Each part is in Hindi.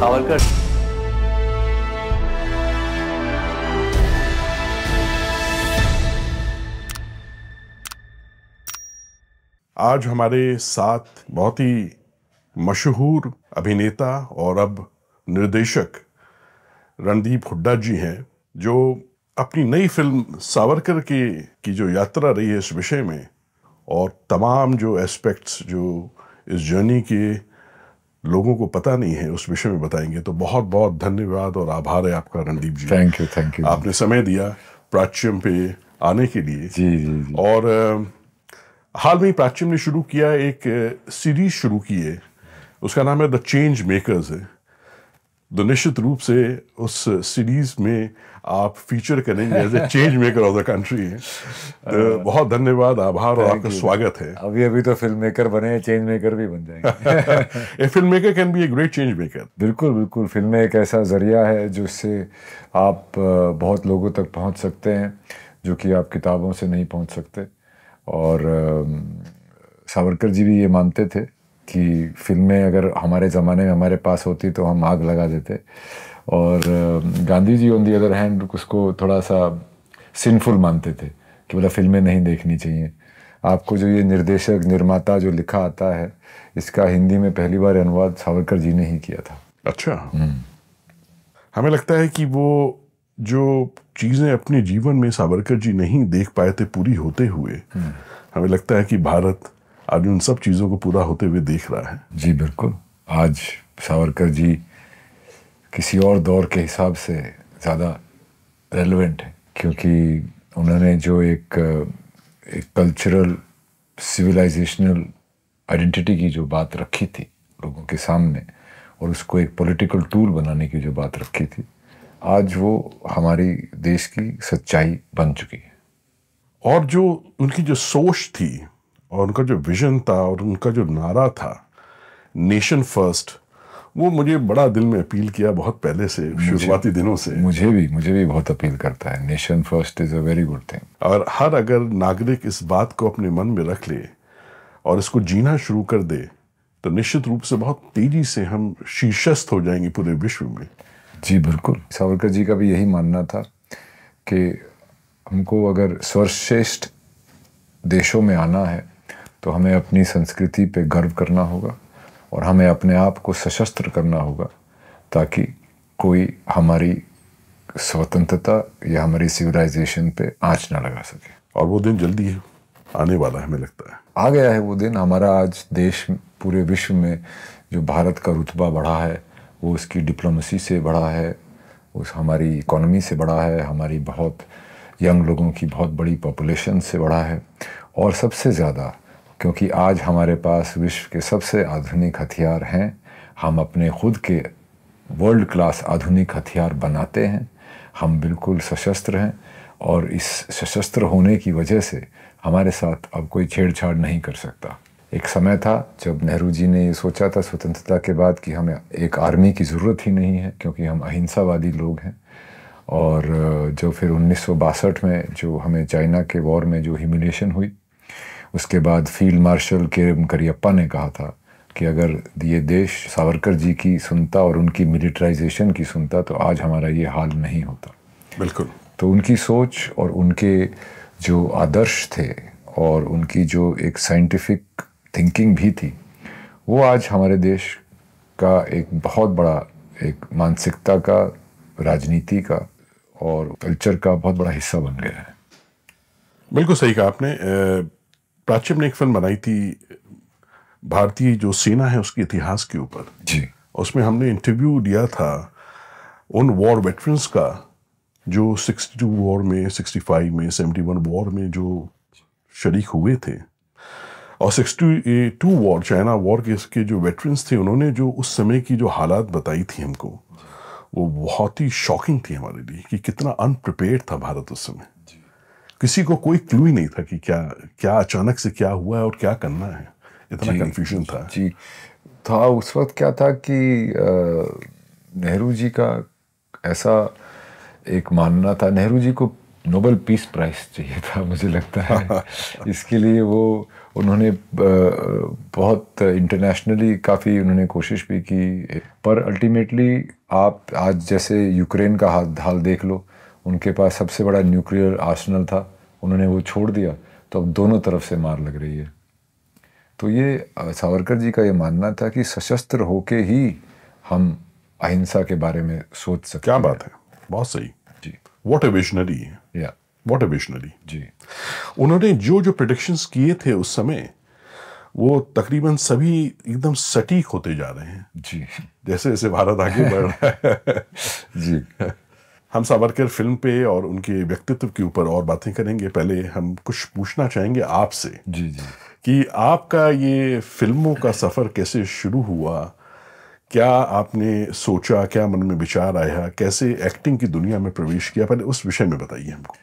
सावरकर आज हमारे साथ बहुत ही मशहूर अभिनेता और अब निर्देशक रणदीप हुड्डा जी हैं जो अपनी नई फिल्म सावरकर के की जो यात्रा रही है इस विषय में और तमाम जो एस्पेक्ट्स जो इस जर्नी के लोगों को पता नहीं है उस विषय में बताएंगे तो बहुत बहुत धन्यवाद और आभार है आपका Randeep ji thank you thank you आपने समय दिया प्राच्यम पे आने के लिए जी जी, जी. और हाल में प्राच्यम ने शुरू किया एक सीरीज शुरू की है उसका नाम है द चेंज मेकर्स है तो निश्चित रूप से उस सीरीज में आप फीचर करेंगे as a change maker of the country बहुत धन्यवाद आभार और आपका स्वागत है अभी अभी तो फिल्म मेकर बने चेंज मेकर भी बन जाएंगे a film maker can be a great change maker बिल्कुल बिल्कुल फिल्में एक ऐसा जरिया है जिससे आप बहुत लोगों तक पहुंच सकते हैं जो कि आप किताबों से नहीं पहुंच सकते और सावरकर जी भी ये मानते थे कि फिल्में अगर हमारे ज़माने में हमारे पास होती तो हम आग लगा देते और Gandhi ji on the other hand उसको थोड़ा सा सिनफुल मानते थे कि बोला मतलब फिल्में नहीं देखनी चाहिए आपको जो ये निर्देशक निर्माता जो लिखा आता है इसका हिंदी में पहली बार अनुवाद सावरकर जी ने ही किया था अच्छा हम्म। हमें लगता है कि वो जो चीज़ें अपने जीवन में सावरकर जी नहीं देख पाए थे पूरी होते हुए हम्म। हमें लगता है कि भारत आज उन सब चीज़ों को पूरा होते हुए देख रहा है जी बिल्कुल आज सावरकर जी किसी और दौर के हिसाब से ज़्यादा रेलिवेंट है क्योंकि उन्होंने जो एक एक कल्चरल सिविलाइजेशनल आइडेंटिटी की जो बात रखी थी लोगों के सामने और उसको एक पॉलिटिकल टूल बनाने की जो बात रखी थी आज वो हमारी देश की सच्चाई बन चुकी है और जो उनकी जो सोच थी और उनका जो विजन था और उनका जो नारा था नेशन फर्स्ट वो मुझे बड़ा दिल में अपील किया बहुत पहले से शुरुआती दिनों से मुझे भी मुझे भी बहुत अपील करता है nation first is a very good thing और हर अगर नागरिक इस बात को अपने मन में रख ले और इसको जीना शुरू कर दे तो निश्चित रूप से बहुत तेजी से हम शीर्षस्थ हो जाएंगे पूरे विश्व में जी बिल्कुल सावरकर जी का भी यही मानना था कि हमको अगर सर्वश्रेष्ठ देशों में आना है तो हमें अपनी संस्कृति पे गर्व करना होगा और हमें अपने आप को सशस्त्र करना होगा ताकि कोई हमारी स्वतंत्रता या हमारी सिविलाइजेशन पे आँच ना लगा सके और वो दिन जल्दी है आने वाला है हमें लगता है आ गया है वो दिन हमारा आज देश पूरे विश्व में जो भारत का रुतबा बढ़ा है वो उसकी डिप्लोमेसी से बढ़ा है उस हमारी इकोनॉमी से बढ़ा है हमारी बहुत यंग लोगों की बहुत बड़ी पॉपुलेशन से बढ़ा है और सबसे ज़्यादा क्योंकि आज हमारे पास विश्व के सबसे आधुनिक हथियार हैं हम अपने खुद के वर्ल्ड क्लास आधुनिक हथियार बनाते हैं हम बिल्कुल सशस्त्र हैं और इस सशस्त्र होने की वजह से हमारे साथ अब कोई छेड़छाड़ नहीं कर सकता एक समय था जब नेहरू जी ने ये सोचा था स्वतंत्रता के बाद कि हमें एक आर्मी की ज़रूरत ही नहीं है क्योंकि हम अहिंसावादी लोग हैं और जो फिर उन्नीस में जो हमें चाइना के वॉर में जो ह्यूमिलेशन हुई उसके बाद फील्ड मार्शल के करियप्पा ने कहा था कि अगर ये देश सावरकर जी की सुनता और उनकी मिलिट्राइजेशन की सुनता तो आज हमारा ये हाल नहीं होता बिल्कुल तो उनकी सोच और उनके जो आदर्श थे और उनकी जो एक साइंटिफिक थिंकिंग भी थी वो आज हमारे देश का एक बहुत बड़ा एक मानसिकता का राजनीति का और कल्चर का बहुत बड़ा हिस्सा बन गया है बिल्कुल सही कहा आपने प्राचीम ने एक फिल्म बनाई थी भारतीय जो सेना है उसके इतिहास के ऊपर जी उसमें हमने इंटरव्यू दिया था उन वॉर वेटरन्स का जो 62 वॉर में 65 में 71 वॉर में जो शरीक हुए थे और 62 वॉर चाइना वॉर के इसके जो वेटरन्स थे उन्होंने जो उस समय की जो हालात बताई थी हमको वो बहुत ही शॉकिंग थी हमारे लिए कि कितना अनप्रिपेयर था भारत उस समय किसी को कोई क्लू ही नहीं था कि क्या क्या अचानक से क्या हुआ है और क्या करना है इतना कंफ्यूजन था जी था उस वक्त क्या था कि नेहरू जी का ऐसा एक मानना था नेहरू जी को नोबल पीस प्राइज चाहिए था मुझे लगता है इसके लिए वो उन्होंने बहुत इंटरनेशनली काफ़ी उन्होंने कोशिश भी की पर अल्टीमेटली आप आज जैसे यूक्रेन का हाल देख लो उनके पास सबसे बड़ा न्यूक्लियर आर्सनल था उन्होंने वो छोड़ दिया तो अब दोनों तरफ से मार लग रही है तो ये सावरकर जी का ये मानना था कि सशस्त्र होके ही हम अहिंसा के बारे में सोच सकते क्या बात है बहुत सही जी वॉट ए विशनरी या वॉट ए विशनरी जी उन्होंने जो जो प्रडिक्शंस किए थे उस समय वो तकरीबन सभी एकदम सटीक होते जा रहे हैं जी जैसे जैसे भारत आगे बढ़ रहा है जी हम सावरकर फिल्म पे और उनके व्यक्तित्व के ऊपर और बातें करेंगे पहले हम कुछ पूछना चाहेंगे आपसे जी जी कि आपका ये फिल्मों का सफ़र कैसे शुरू हुआ क्या आपने सोचा क्या मन में विचार आया कैसे एक्टिंग की दुनिया में प्रवेश किया पहले उस विषय में बताइए हमको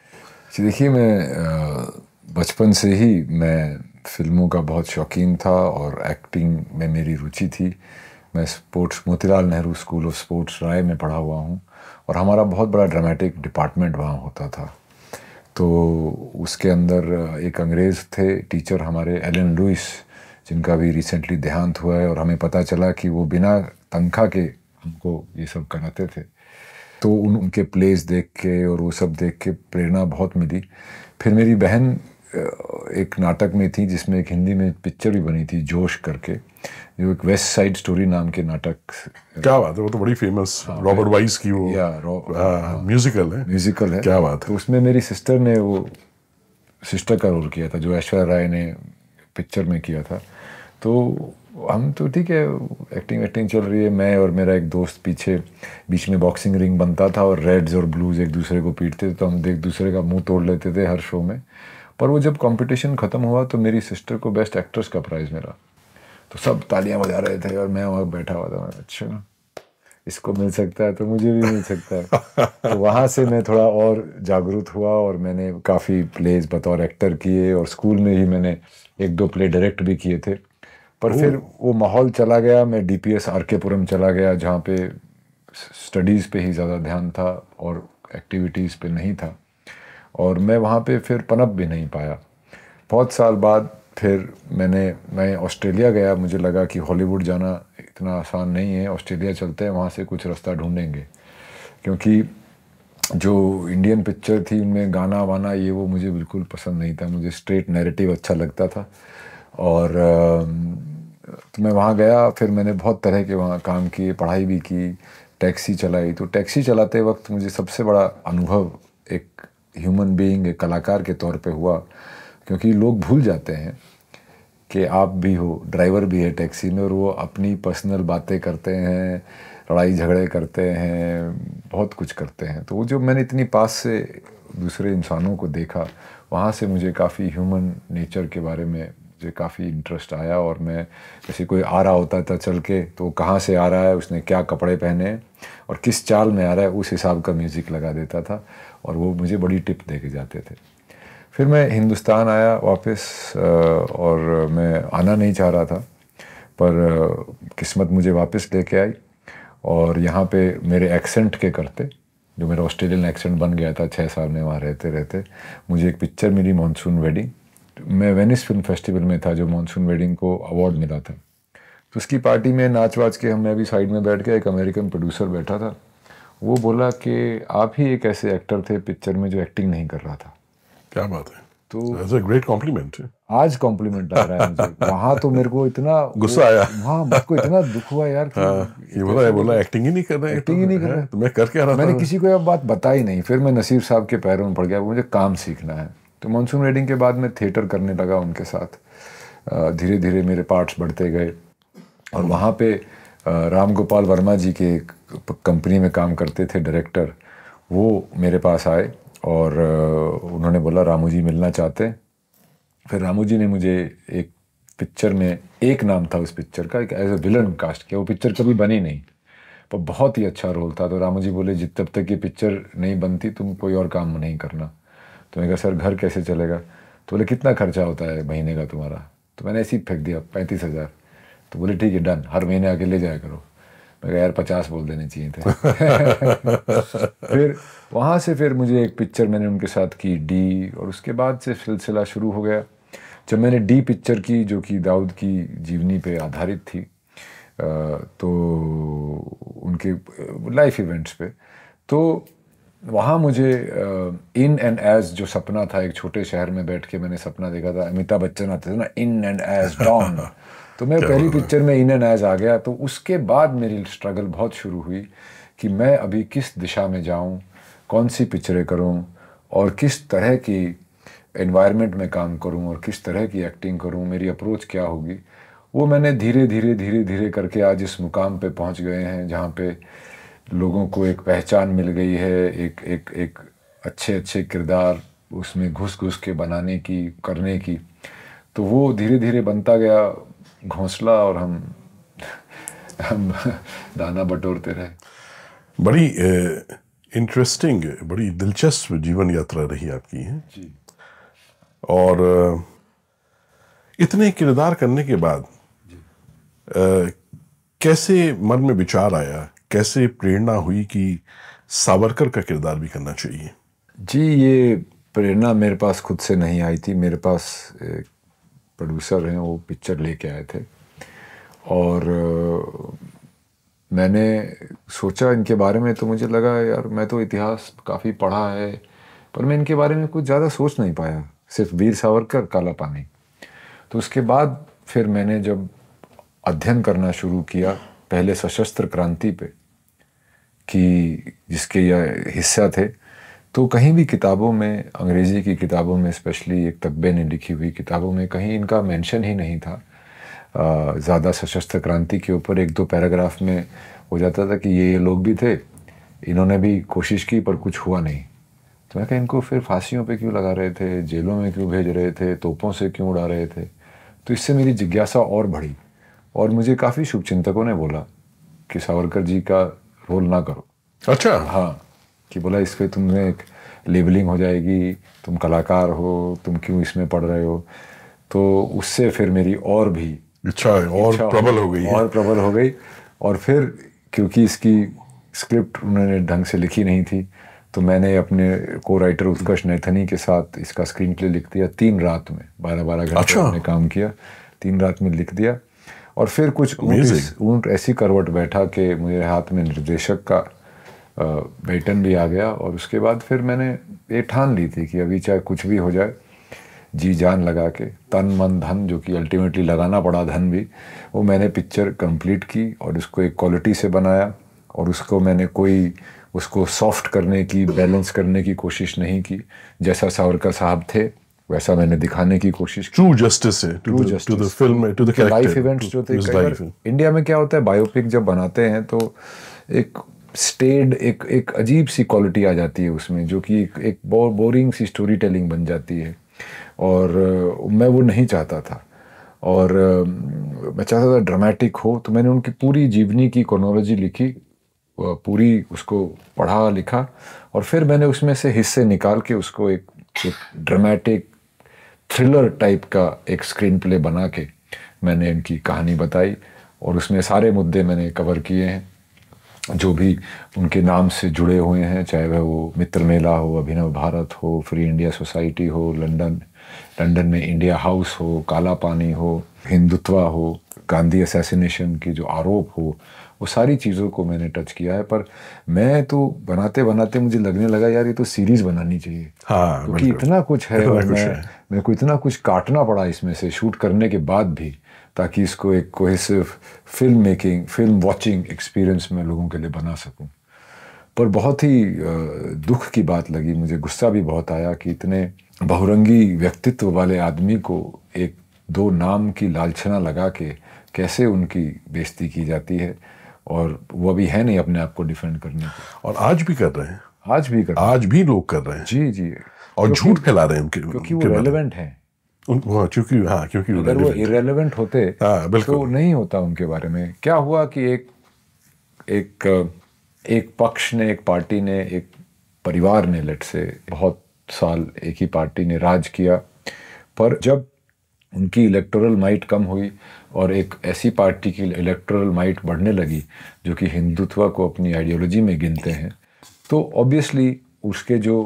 देखिए मैं बचपन से ही मैं फिल्मों का बहुत शौकीन था और एक्टिंग में मेरी रुचि थी मैं sports Motilal Nehru school of sports Rai में पढ़ा हुआ हूँ और हमारा बहुत बड़ा ड्रामेटिक डिपार्टमेंट वहाँ होता था तो उसके अंदर एक अंग्रेज़ थे टीचर हमारे एलन लुइस जिनका भी रिसेंटली देहांत हुआ है और हमें पता चला कि वो बिना तनख्वाह के हमको ये सब कराते थे तो उन उनके प्लेस देख के और वो सब देख के प्रेरणा बहुत मिली फिर मेरी बहन एक नाटक में थी जिसमें एक हिंदी में पिक्चर भी बनी थी जोश करके जो एक वेस्ट साइड स्टोरी नाम के नाटक क्या बात है वो तो बड़ी फेमस रॉबर्ट वाइज की वो या म्यूजिकल हाँ, हाँ, हाँ। है म्यूजिकल है क्या बात है तो उसमें मेरी सिस्टर ने वो सिस्टर का रोल किया था जो ऐश्वर्य राय ने पिक्चर में किया था तो हम तो ठीक है एक्टिंग एक्टिंग चल रही है मैं और मेरा एक दोस्त पीछे बीच में बॉक्सिंग रिंग बनता था और रेड्स और ब्लूज एक दूसरे को पीटते थे तो हम एक दूसरे का मुंह तोड़ लेते थे हर शो में पर वो जब कंपटीशन ख़त्म हुआ तो मेरी सिस्टर को बेस्ट एक्ट्रेस का प्राइज़ मिला तो सब तालियां बजा रहे थे और मैं वहाँ बैठा हुआ था अच्छा इसको मिल सकता है तो मुझे भी मिल सकता है तो वहाँ से मैं थोड़ा और जागरूक हुआ और मैंने काफ़ी प्लेज बतौर एक्टर किए और स्कूल में ही मैंने एक दो प्ले डायरेक्ट भी किए थे पर फिर वो माहौल चला गया मैं डी पी एस आर के पुरम चला गया जहाँ पे स्टडीज़ पे ही ज़्यादा ध्यान था और एक्टिविटीज़ पे नहीं था और मैं वहाँ पे फिर पनप भी नहीं पाया बहुत साल बाद फिर मैंने मैं ऑस्ट्रेलिया गया मुझे लगा कि हॉलीवुड जाना इतना आसान नहीं है ऑस्ट्रेलिया चलते हैं वहाँ से कुछ रास्ता ढूंढेंगे क्योंकि जो इंडियन पिक्चर थी उनमें गाना वाना ये वो मुझे बिल्कुल पसंद नहीं था मुझे स्ट्रेट नैरेटिव अच्छा लगता था और तो मैं वहाँ गया फिर मैंने बहुत तरह के वहाँ काम किए पढ़ाई भी की टैक्सी चलाई तो टैक्सी चलाते वक्त मुझे सबसे बड़ा अनुभव एक ह्यूमन बीइंग एक कलाकार के तौर पे हुआ क्योंकि लोग भूल जाते हैं कि आप भी हो ड्राइवर भी है टैक्सी में और वो अपनी पर्सनल बातें करते हैं लड़ाई झगड़े करते हैं बहुत कुछ करते हैं तो वो जो मैंने इतनी पास से दूसरे इंसानों को देखा वहाँ से मुझे काफ़ी ह्यूमन नेचर के बारे में मुझे काफ़ी इंटरेस्ट आया और मैं जैसे कोई आ रहा होता था चल के तो वो कहाँ से आ रहा है उसने क्या कपड़े पहने और किस चाल में आ रहा है उस हिसाब का म्यूज़िक लगा देता था और वो मुझे बड़ी टिप दे के जाते थे फिर मैं हिंदुस्तान आया वापस और मैं आना नहीं चाह रहा था पर किस्मत मुझे वापस लेके आई और यहाँ पे मेरे एक्सेंट के करते जो मेरा ऑस्ट्रेलियन एक्सेंट बन गया था छः साल में वहाँ रहते रहते मुझे एक पिक्चर मिली मानसून वेडिंग मैं वेनिस फिल्म फेस्टिवल में था जो मानसून वेडिंग को अवार्ड मिला था तो उसकी पार्टी में नाच वाच के हमने अभी साइड में बैठ गया एक अमेरिकन प्रोड्यूसर बैठा था वो बोला कि आप ही एक ऐसे एक्टर थे पिक्चर में जो एक्टिंग नहीं कर रहा था क्या बात है तो ग्रेट कॉम्प्लीमेंट eh? आज कॉम्प्लीमेंट आ रहा है वहां तो मेरे को इतना गुस्सा आया वहाँ मुझको इतना दुख हुआ यार कि हाँ, ये बोला ये बोला एक्टिंग ही नहीं कर रहा एक्टिंग ही तो नहीं कर रहा तो मैं करके आ रहा मैंने किसी को यह बात बताई नहीं फिर मैं नसीर साहब के पैरों में पड़ गया मुझे काम सीखना है तो मानसून रेडिंग के बाद मैं थिएटर करने लगा उनके साथ धीरे धीरे मेरे पार्ट्स बढ़ते गए और वहाँ पे राम गोपाल वर्मा जी के कंपनी में काम करते थे डायरेक्टर वो मेरे पास आए और उन्होंने बोला रामू जी मिलना चाहते फिर रामू जी ने मुझे एक पिक्चर में एक नाम था उस पिक्चर का एक एज ए विलन कास्ट किया वो पिक्चर कभी बनी नहीं पर बहुत ही अच्छा रोल था तो रामू जी बोले जित तब तक ये पिक्चर नहीं बनती तुम कोई और काम नहीं करना तो मैंने कहा सर घर कैसे चलेगा तो बोले कितना खर्चा होता है महीने का तुम्हारा तो मैंने ऐसे ही फेंक दिया पैंतीस हज़ार तो बोले ठीक है डन हर महीने आके ले जाया करो मैं यार पचास बोल देने चाहिए थे फिर वहाँ से फिर मुझे एक पिक्चर मैंने उनके साथ की डी और उसके बाद से सिलसिला शुरू हो गया जब मैंने डी पिक्चर की जो कि दाऊद की जीवनी पे आधारित थी तो उनके लाइफ इवेंट्स पे तो वहाँ मुझे इन एंड एज जो सपना था एक छोटे शहर में बैठ के मैंने सपना देखा था अमिताभ बच्चन आते थे ना इन एंड एज डॉन तो मैं पहली पिक्चर में इन एंड एज आ गया तो उसके बाद मेरी स्ट्रगल बहुत शुरू हुई कि मैं अभी किस दिशा में जाऊँ कौन सी पिक्चरें करूँ और किस तरह की इन्वायरमेंट में काम करूँ और किस तरह की एक्टिंग करूँ मेरी अप्रोच क्या होगी वो मैंने धीरे धीरे धीरे धीरे करके आज इस मुकाम पे पहुंच गए हैं जहाँ पे लोगों को एक पहचान मिल गई है एक एक एक अच्छे अच्छे किरदार उसमें घुस घुस के बनाने की करने की तो वो धीरे धीरे बनता गया घोंसला और हम हम दाना बटोरते रहे बड़ी इंटरेस्टिंग बड़ी दिलचस्प जीवन यात्रा रही आपकी है जी और इतने किरदार करने के बाद जी। आ, कैसे मन में विचार आया कैसे प्रेरणा हुई कि सावरकर का किरदार भी करना चाहिए जी ये प्रेरणा मेरे पास खुद से नहीं आई थी मेरे पास प्रोड्यूसर हैं वो पिक्चर लेके आए थे और मैंने सोचा इनके बारे में तो मुझे लगा यार मैं तो इतिहास काफ़ी पढ़ा है पर मैं इनके बारे में कुछ ज़्यादा सोच नहीं पाया सिर्फ वीर सावरकर काला पानी तो उसके बाद फिर मैंने जब अध्ययन करना शुरू किया पहले सशस्त्र क्रांति पे कि जिसके यह हिस्सा थे तो कहीं भी किताबों में अंग्रेज़ी की किताबों में स्पेशली एक तब्बे ने लिखी हुई किताबों में कहीं इनका मेंशन ही नहीं था ज़्यादा सशस्त्र क्रांति के ऊपर एक दो पैराग्राफ में हो जाता था कि ये ये लोग भी थे इन्होंने भी कोशिश की पर कुछ हुआ नहीं तो मैं कहा इनको फिर फांसीयों पे क्यों लगा रहे थे जेलों में क्यों भेज रहे थे तोपों से क्यों उड़ा रहे थे तो इससे मेरी जिज्ञासा और बढ़ी और मुझे काफ़ी शुभचिंतकों ने बोला कि सावरकर जी का रोल ना करो अच्छा हाँ कि बोला इस पर तुमने एक लेबलिंग हो जाएगी तुम कलाकार हो तुम क्यों इसमें पढ़ रहे हो तो उससे फिर मेरी और भी अच्छा, इच्छा और प्रबल हो गई और प्रबल हो गई और फिर क्योंकि इसकी स्क्रिप्ट उन्होंने ढंग से लिखी नहीं थी तो मैंने अपने को राइटर उत्कर्ष नैथनी के साथ इसका स्क्रीन प्ले लिख दिया तीन रात में बारह बारह घंटे अच्छा। मैंने काम किया तीन रात में लिख दिया और फिर कुछ ऊँट ऐसी करवट बैठा कि मेरे हाथ में निर्देशक का बेटन भी आ गया और उसके बाद फिर मैंने ये ठान ली थी कि अभी चाहे कुछ भी हो जाए जी जान लगा के तन मन धन जो कि अल्टीमेटली लगाना पड़ा धन भी वो मैंने पिक्चर कंप्लीट की और इसको एक क्वालिटी से बनाया और उसको मैंने कोई उसको सॉफ्ट करने की बैलेंस करने की कोशिश नहीं की जैसा सावरकर साहब थे वैसा मैंने दिखाने की कोशिश ट्रू जस्टिस है true justice to the film to the life events जो थे इंडिया में क्या होता है बायोपिक जब बनाते हैं तो एक स्टेड एक एक अजीब सी क्वालिटी आ जाती है उसमें जो कि एक एक बो, बोरिंग सी स्टोरी टेलिंग बन जाती है और मैं वो नहीं चाहता था और मैं चाहता था ड्रामेटिक हो तो मैंने उनकी पूरी जीवनी की क्रोनोलॉजी लिखी पूरी उसको पढ़ा लिखा और फिर मैंने उसमें से हिस्से निकाल के उसको एक, एक ड्रामेटिक थ्रिलर टाइप का एक स्क्रीन प्ले बना के मैंने उनकी कहानी बताई और उसमें सारे मुद्दे मैंने कवर किए हैं जो भी उनके नाम से जुड़े हुए हैं चाहे वह वो मित्र मेला हो अभिनव भारत हो फ्री इंडिया सोसाइटी हो लंदन लंदन में इंडिया हाउस हो काला पानी हो हिंदुत्वा हो गांधी असैसिनेशन के जो आरोप हो वो सारी चीज़ों को मैंने टच किया है पर मैं तो बनाते बनाते मुझे लगने लगा यार ये तो सीरीज़ बनानी चाहिए हाँ क्योंकि इतना कुछ है मेरे को इतना कुछ काटना पड़ा इसमें से शूट करने के बाद भी ताकि इसको एक cohesive film making film watching experience मैं लोगों के लिए बना सकूं पर बहुत ही दुख की बात लगी मुझे गुस्सा भी बहुत आया कि इतने बहुरंगी व्यक्तित्व वाले आदमी को एक दो नाम की लालछना लगा के कैसे उनकी बेइज्जती की जाती है और वो अभी है नहीं अपने आप को डिफेंड करने और आज भी कर रहे हैं आज भी कर आज भी लोग कर रहे हैं जी जी और झूठ फैला रहे हैं उनके क्योंकि वो रेलिवेंट हैं वो क्योंकि हाँ क्योंकि अगर वो इरेलीवेंट होते हाँ तो नहीं होता उनके बारे में क्या हुआ कि एक एक एक पक्ष ने एक पार्टी ने एक परिवार ने लट से बहुत साल एक ही पार्टी ने राज किया पर जब उनकी इलेक्टोरल माइट कम हुई और एक ऐसी पार्टी की इलेक्टोरल माइट बढ़ने लगी जो कि हिंदुत्व को अपनी आइडियोलॉजी में गिनते हैं तो ऑब्वियसली उसके जो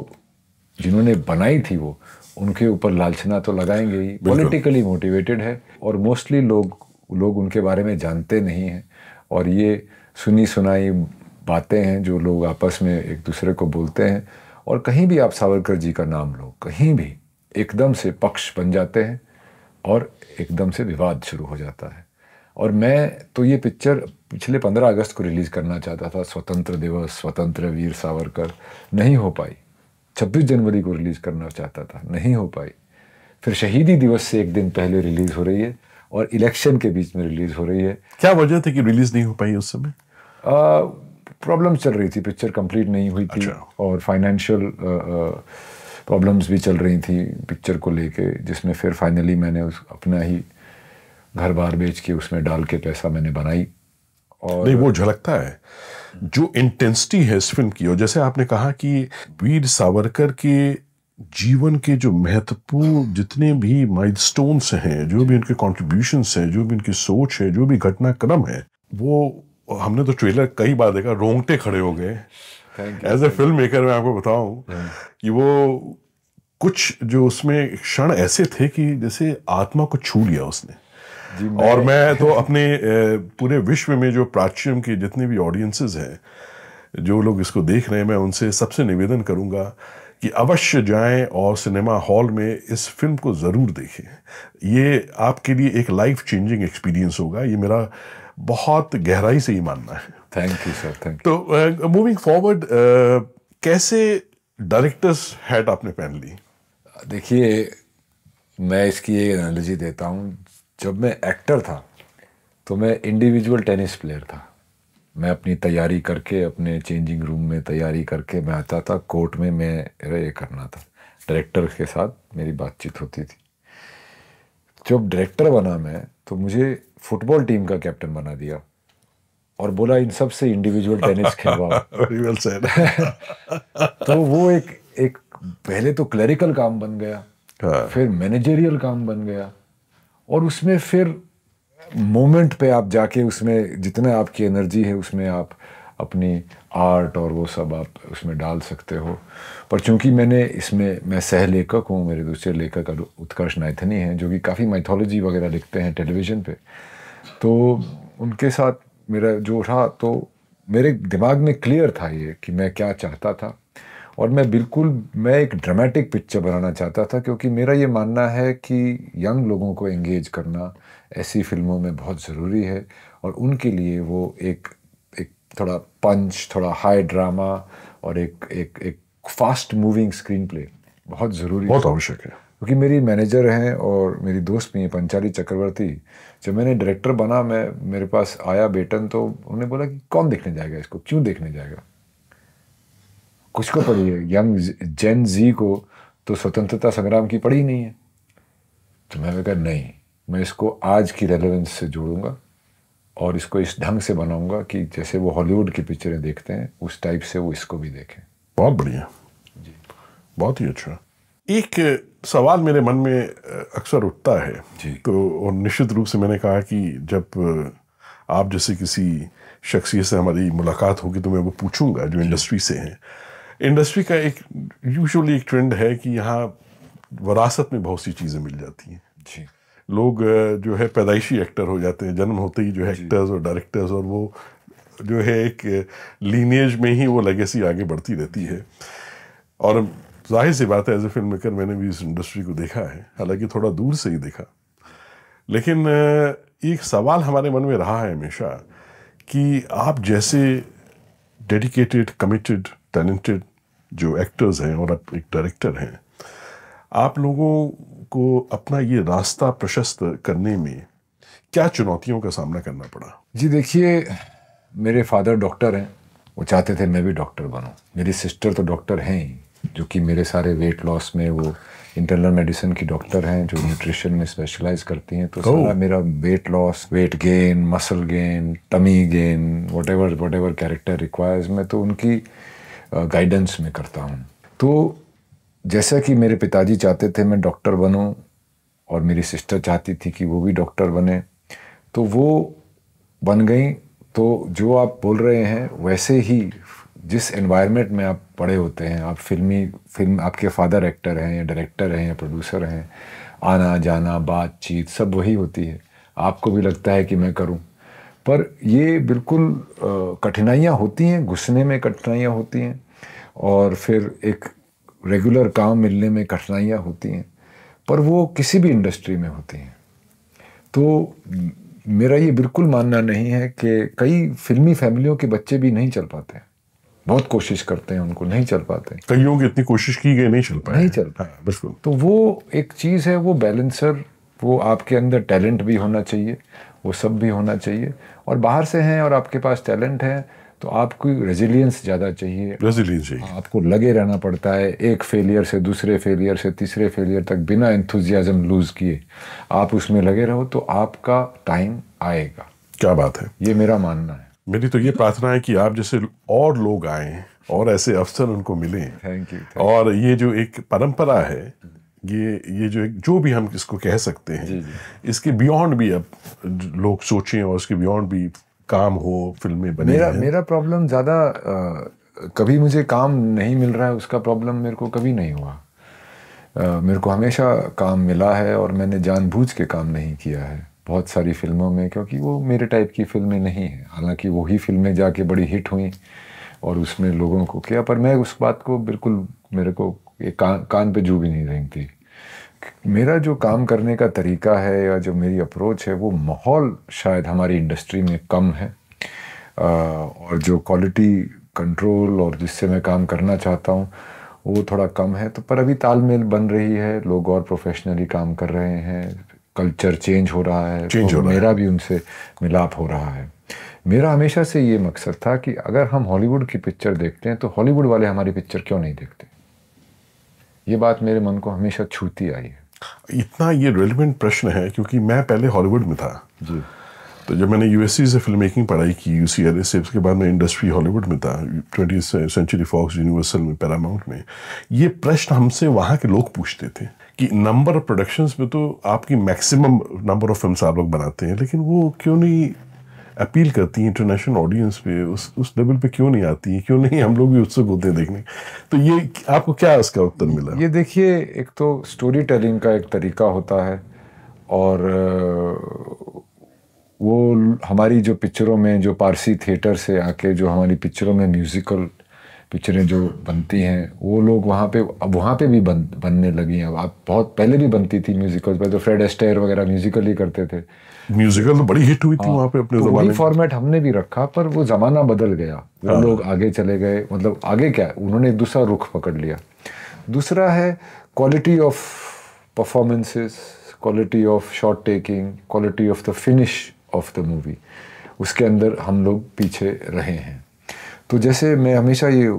जिन्होंने बनाई थी वो उनके ऊपर लालचना तो लगाएंगे ही पॉलिटिकली मोटिवेटेड है और मोस्टली लोग लोग उनके बारे में जानते नहीं हैं और ये सुनी सुनाई बातें हैं जो लोग आपस में एक दूसरे को बोलते हैं और कहीं भी आप सावरकर जी का नाम लो कहीं भी एकदम से पक्ष बन जाते हैं और एकदम से विवाद शुरू हो जाता है और मैं तो ये पिक्चर पिछले पंद्रह अगस्त को रिलीज़ करना चाहता था स्वतंत्र दिवस स्वतंत्र वीर सावरकर नहीं हो पाई 26 जनवरी को रिलीज़ करना चाहता था नहीं हो पाई फिर शहीदी दिवस से एक दिन पहले रिलीज़ हो रही है और इलेक्शन के बीच में रिलीज़ हो रही है क्या वजह थी कि रिलीज़ नहीं हो पाई उस समय प्रॉब्लम चल रही थी पिक्चर कंप्लीट नहीं हुई थी अच्छा। और फाइनेंशियल प्रॉब्लम्स भी चल रही थी पिक्चर को लेके जिसमें फिर फाइनली मैंने उस अपना ही घर बार बेच के उसमें डाल के पैसा मैंने बनाई और नहीं वो झलकता है जो इंटेंसिटी है इस फिल्म की और जैसे आपने कहा कि वीर सावरकर के जीवन के जो महत्वपूर्ण जितने भी माइलस्टोन्स हैं जो भी उनके कॉन्ट्रीब्यूशंस हैं जो भी उनकी सोच है जो भी घटनाक्रम है वो हमने तो ट्रेलर कई बार देखा रोंगटे खड़े हो गए एज ए फिल्म मेकर मैं आपको बताऊं कि वो कुछ जो उसमें क्षण ऐसे थे कि जैसे आत्मा को छू लिया उसने और मैं तो अपने पूरे विश्व में जो प्राचीन के जितने भी ऑडियंसेस हैं जो लोग इसको देख रहे हैं मैं उनसे सबसे निवेदन करूंगा कि अवश्य जाएं और सिनेमा हॉल में इस फिल्म को ज़रूर देखें ये आपके लिए एक लाइफ चेंजिंग एक्सपीरियंस होगा ये मेरा बहुत गहराई से ही मानना है थैंक यू सर थैंक तो मूविंग uh, फॉरवर्ड uh, कैसे डायरेक्टर्स हैट आपने पहन ली देखिए मैं इसकी एक एनालॉजी देता हूँ जब मैं एक्टर था तो मैं इंडिविजुअल टेनिस प्लेयर था मैं अपनी तैयारी करके अपने चेंजिंग रूम में तैयारी करके मैं आता था कोर्ट में मैं ये करना था डायरेक्टर के साथ मेरी बातचीत होती थी जब डायरेक्टर बना मैं तो मुझे फुटबॉल टीम का कैप्टन बना दिया और बोला इन सब से इंडिविजुअल टेनिस खेलवाओ तो वो एक एक पहले तो क्लरिकल काम बन गया हाँ। फिर मैनेजरियल काम बन गया और उसमें फिर मोमेंट पे आप जाके उसमें जितना आपकी एनर्जी है उसमें आप अपनी आर्ट और वो सब आप उसमें डाल सकते हो पर चूंकि मैंने इसमें मैं सह लेखक हूँ मेरे दूसरे लेखक उत्कर्ष नाइथनी हैं जो कि काफ़ी माइथोलॉजी वगैरह लिखते हैं टेलीविज़न पे तो उनके साथ मेरा जो था तो मेरे दिमाग में क्लियर था ये कि मैं क्या चाहता था और मैं बिल्कुल मैं एक ड्रामेटिक पिक्चर बनाना चाहता था क्योंकि मेरा ये मानना है कि यंग लोगों को एंगेज करना ऐसी फिल्मों में बहुत ज़रूरी है और उनके लिए वो एक एक थोड़ा पंच थोड़ा हाई ड्रामा और एक एक एक फास्ट मूविंग स्क्रीन प्ले बहुत ज़रूरी बहुत आवश्यक है क्योंकि मेरी मैनेजर हैं और मेरी दोस्त भी हैं पंचाली चक्रवर्ती जब मैंने डायरेक्टर बना मैं मेरे पास आया बेटन तो उन्होंने बोला कि कौन देखने जाएगा इसको क्यों देखने जाएगा कुछ को पढ़ी है यंग जेन जी को तो स्वतंत्रता संग्राम की पढ़ी नहीं है तो मैं कहा नहीं मैं इसको आज की रेलेवेंस से जोड़ूंगा और इसको इस ढंग से बनाऊंगा कि जैसे वो हॉलीवुड की पिक्चरें देखते हैं उस टाइप से वो इसको भी देखें बहुत बढ़िया जी बहुत ही अच्छा एक सवाल मेरे मन में अक्सर उठता है जी तो और निश्चित रूप से मैंने कहा कि जब आप जैसे किसी शख्सियत से हमारी मुलाकात होगी तो मैं वो पूछूंगा जो इंडस्ट्री से हैं इंडस्ट्री का एक यूजुअली एक ट्रेंड है कि यहाँ वरासत में बहुत सी चीज़ें मिल जाती हैं जी लोग जो है पैदाइशी एक्टर हो जाते हैं जन्म होते ही जो है एक्टर्स और डायरेक्टर्स और वो जो है एक लीनेज में ही वो लगेसी आगे बढ़ती रहती है और जाहिर सी बात है एज ए फिल्म मेकर मैंने भी इस इंडस्ट्री को देखा है हालांकि थोड़ा दूर से ही देखा लेकिन एक सवाल हमारे मन में रहा है हमेशा कि आप जैसे डेडिकेटेड कमिटेड टैलेंटेड जो एक्टर्स हैं और आप एक डायरेक्टर हैं आप लोगों को अपना ये रास्ता प्रशस्त करने में क्या चुनौतियों का सामना करना पड़ा जी देखिए मेरे फादर डॉक्टर हैं वो चाहते थे मैं भी डॉक्टर बनूं मेरी सिस्टर तो डॉक्टर हैं ही जो कि मेरे सारे वेट लॉस में वो इंटरनल मेडिसिन की डॉक्टर हैं जो न्यूट्रिशन में स्पेशलाइज करती हैं तो oh. सारा मेरा weight loss weight gain muscle gain tummy gain whatever whatever character requires में तो उनकी गाइडेंस में करता हूँ तो जैसा कि मेरे पिताजी चाहते थे मैं डॉक्टर बनूँ और मेरी सिस्टर चाहती थी कि वो भी डॉक्टर बने तो वो बन गई तो जो आप बोल रहे हैं वैसे ही जिस एनवायरनमेंट में आप पड़े होते हैं आप फिल्मी फिल्म आपके फादर एक्टर हैं या डायरेक्टर हैं या प्रोड्यूसर हैं आना जाना बातचीत सब वही होती है आपको भी लगता है कि मैं करूं पर ये बिल्कुल कठिनाइयां होती हैं घुसने में कठिनाइयां होती हैं और फिर एक रेगुलर काम मिलने में कठिनाइयाँ होती हैं पर वो किसी भी इंडस्ट्री में होती हैं तो मेरा ये बिल्कुल मानना नहीं है कि कई फिल्मी फैमिलियों के बच्चे भी नहीं चल पाते हैं बहुत कोशिश करते हैं उनको नहीं चल पाते कईयों की इतनी कोशिश की गई नहीं चल पाए नहीं चल पाए हाँ, बिल्कुल तो वो एक चीज़ है वो बैलेंसर वो आपके अंदर टैलेंट भी होना चाहिए वो सब भी होना चाहिए और बाहर से हैं और आपके पास टैलेंट है तो आपको रेजिलियंस ज़्यादा चाहिए रेजिलियंस चाहिए आपको लगे रहना पड़ता है एक फेलियर से दूसरे फेलियर से तीसरे फेलियर तक बिना इंथुजियाज़म लूज़ किए आप उसमें लगे रहो तो आपका टाइम आएगा क्या बात है ये मेरा मानना है मेरी तो ये प्रार्थना है कि आप जैसे और लोग आए और ऐसे अवसर उनको मिले थैंक यू और ये जो एक परंपरा है ये ये जो एक जो भी हम इसको कह सकते हैं जी, जी. इसके बियॉन्ड भी अब लोग सोचें और इसके बियॉन्ड भी काम हो फिल्में बने मेरा मेरा प्रॉब्लम ज़्यादा कभी मुझे काम नहीं मिल रहा है उसका प्रॉब्लम मेरे को कभी नहीं हुआ आ, मेरे को हमेशा काम मिला है और मैंने जानबूझ के काम नहीं किया है बहुत सारी फिल्मों में क्योंकि वो मेरे टाइप की फिल्में नहीं हैं हालांकि वही फिल्में जाके बड़ी हिट हुई और उसमें लोगों को किया पर मैं उस बात को बिल्कुल मेरे को कान कान पे जू भी नहीं थी मेरा जो काम करने का तरीका है या जो मेरी अप्रोच है वो माहौल शायद हमारी इंडस्ट्री में कम है आ, और जो क्वालिटी कंट्रोल और जिससे मैं काम करना चाहता हूँ वो थोड़ा कम है तो पर अभी तालमेल बन रही है लोग और प्रोफेशनली काम कर रहे हैं कल्चर चेंज हो रहा है चेंज तो हो मेरा है। भी उनसे मिलाप हो रहा है मेरा हमेशा से ये मकसद था कि अगर हम हॉलीवुड की पिक्चर देखते हैं तो हॉलीवुड वाले हमारी पिक्चर क्यों नहीं देखते ये बात मेरे मन को हमेशा छूती आई है इतना ये रेलिवेंट प्रश्न है क्योंकि मैं पहले हॉलीवुड में था जी तो जब मैंने यू से फिल्म मेकिंग पढ़ाई की यू सी से उसके बाद मैं इंडस्ट्री हॉलीवुड में था ट्वेंटी सेंचुरी फॉक्स यूनिवर्सल में पैरामाउंट में ये प्रश्न हमसे वहाँ के लोग पूछते थे कि नंबर ऑफ प्रोडक्शंस में तो आपकी मैक्सिमम नंबर ऑफ फिल्म आप लोग बनाते हैं लेकिन वो क्यों नहीं अपील करती हैं इंटरनेशनल ऑडियंस पे उस उस लेवल पे क्यों नहीं आती है क्यों नहीं हम लोग भी उत्सुक होते हैं देखने तो ये आपको क्या उसका उत्तर मिला ये देखिए एक तो स्टोरी टेलिंग का एक तरीका होता है और वो हमारी जो पिक्चरों में जो पारसी थिएटर से आके जो हमारी पिक्चरों में म्यूज़िकल पिक्चरें जो बनती हैं वो लोग वहाँ पे अब वहाँ पे भी बन बनने लगी हैं अब आप बहुत पहले भी बनती थी म्यूज़िकल पहले तो फ्रेड एस्टेयर वगैरह म्यूज़िकल ही करते थे म्यूजिकल तो बड़ी हिट हुई थी हाँ। वहाँ पे अपने तो वही फॉर्मेट हमने भी रखा पर वो ज़माना बदल गया वो हाँ। लोग आगे चले गए मतलब आगे क्या है उन्होंने दूसरा रुख पकड़ लिया दूसरा है quality of performances quality of shot taking quality of the finish of the movie उसके अंदर हम लोग पीछे रहे हैं तो जैसे मैं हमेशा ये